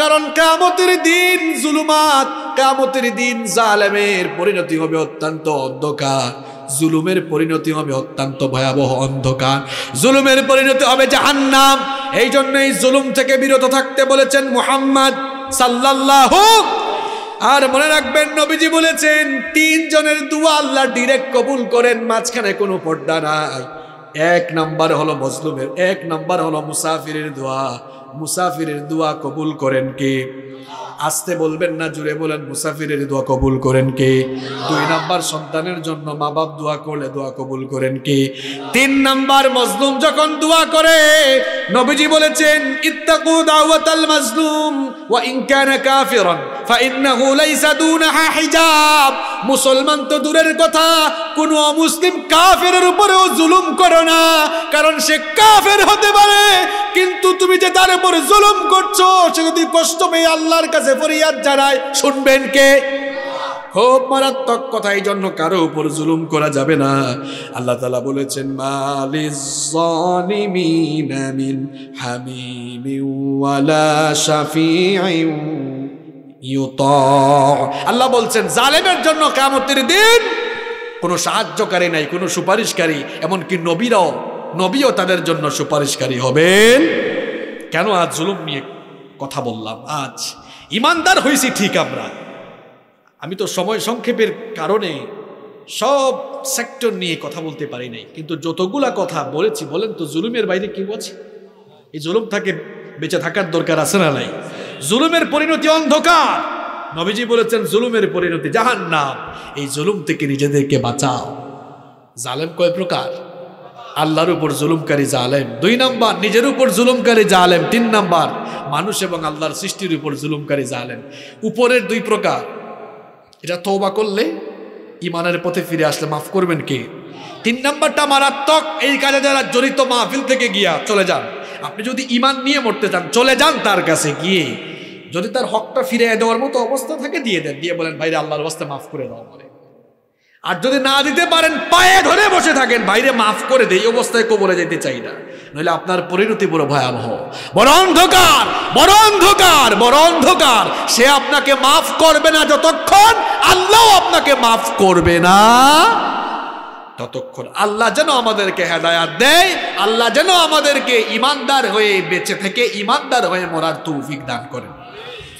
Speaker 1: কারণ কিয়ামতের দিন জুলুমাত কিয়ামতের দিন জালেমের পরিণতি হবে অত্যন্ত অন্ধকার জুলুমের পরিণতি হবে অত্যন্ত ভয়াবহ অন্ধকার জুলুমের পরিণতি হবে জাহান্নাম এই জন্যই জুলুম থেকে বিরত থাকতে বলেছেন মুহাম্মদ সাল্লাহ আর মনে রাখবেন নবীজি বলেছেন তিনজনের দুয়া আল্লাহ ডিরেক্ট কবুল করেন মাঝখানে কোনো পর্দা নাই এক নাম্বার হলো মজলুমের এক নাম্বার হলো মুসাফিরের দোয়া মুসাফিরের দোয়া কবুল করেন কে আসতে বলবেন না জুড়ে বলেন মুসাফিরের দোয়া কবুল করেন কে দুই নাম্বার সন্তানের জন্য মা বাপ দোয়া করলে দোয়া কবুল করেন কে তিন নাম্বার মজলুম যখন দোয়া করে নবীজি বলেছেন ইত্তাকু দাওয়াতাল মাজলুম ওয়া ইন কানা কাফিরান ইন্নাহু লাইসা দুনাহা হিজাব মুসলমান তো দূরের কথা কোন অমুসলিম কাফেরের উপরেও জুলুম করো না কারণ সে কাফের হতে পারে কিন্তু তুমি যে তার উপর জুলুম করছো সে যদি কষ্ট পেয়ে আল্লাহর কাছে ফরিয়াদ জানায় শুনবেন কে খুব মারাত্মক কথা এই জন্য কারো উপর জুলুম করা যাবে না আল্লাহ তালা বলেছেন আল্লাহ বলছেন জালেমের জন্য কামতির দিন কোনো সাহায্যকারী নাই কোনো সুপারিশকারী এমনকি নবীরাও নবীও তাদের জন্য সুপারিশকারী হবেন কেন আজ জুলুম নিয়ে কথা বললাম আজ ইমানদার হয়েছি ঠিক আমরা আমি তো সময় সংক্ষেপের কারণে সব সেক্টর নিয়ে কথা বলতে পারি নাই কিন্তু যতগুলা কথা বলেছি বলেন তো জুলুমের বাইরে কি আছে এই জুলুম থাকে বেঁচে থাকার দরকার আছে না নাই জুলুমের পরিণতি অন্ধকার নবীজি বলেছেন জুলুমের পরিণতি জাহান নাম এই জুলুম থেকে নিজেদেরকে বাঁচাও জালেম কয় প্রকার আল্লাহর উপর জুলুমকারী জালেম দুই নাম্বার নিজের উপর জুলুমকারী জালেম তিন নাম্বার মানুষ এবং আল্লাহর সৃষ্টির উপর জুলুমকারী জালেম উপরের দুই প্রকার এটা তৌবা করলে ইমানের পথে ফিরে আসলে মাফ করবেন কে তিন নম্বরটা মারাত্মক এই কাজে যারা জড়িত মাহফিল থেকে গিয়া চলে যান আপনি যদি ইমান নিয়ে মরতে চান চলে যান তার কাছে গিয়ে যদি তার হকটা ফিরে দেওয়ার মতো অবস্থা থাকে দিয়ে দেন দিয়ে বলেন ভাইরে আল্লাহর অবস্থা মাফ করে দাও বলে আর যদি না দিতে পারেন পায়ে ধরে বসে থাকেন বাইরে মাফ করে দেয় এই অবস্থায় কবলে যেতে চাই না নইলে আপনার পরিণতি পুরো ভয়াবহ বড় অন্ধকার বড় অন্ধকার বড় অন্ধকার সে আপনাকে মাফ করবে না যতক্ষণ আল্লাহ আপনাকে মাফ করবে না ততক্ষণ আল্লাহ যেন আমাদেরকে হেদায়াত দেয় আল্লাহ যেন আমাদেরকে ইমানদার হয়ে বেঁচে থেকে ইমানদার হয়ে মরার তৌফিক দান করেন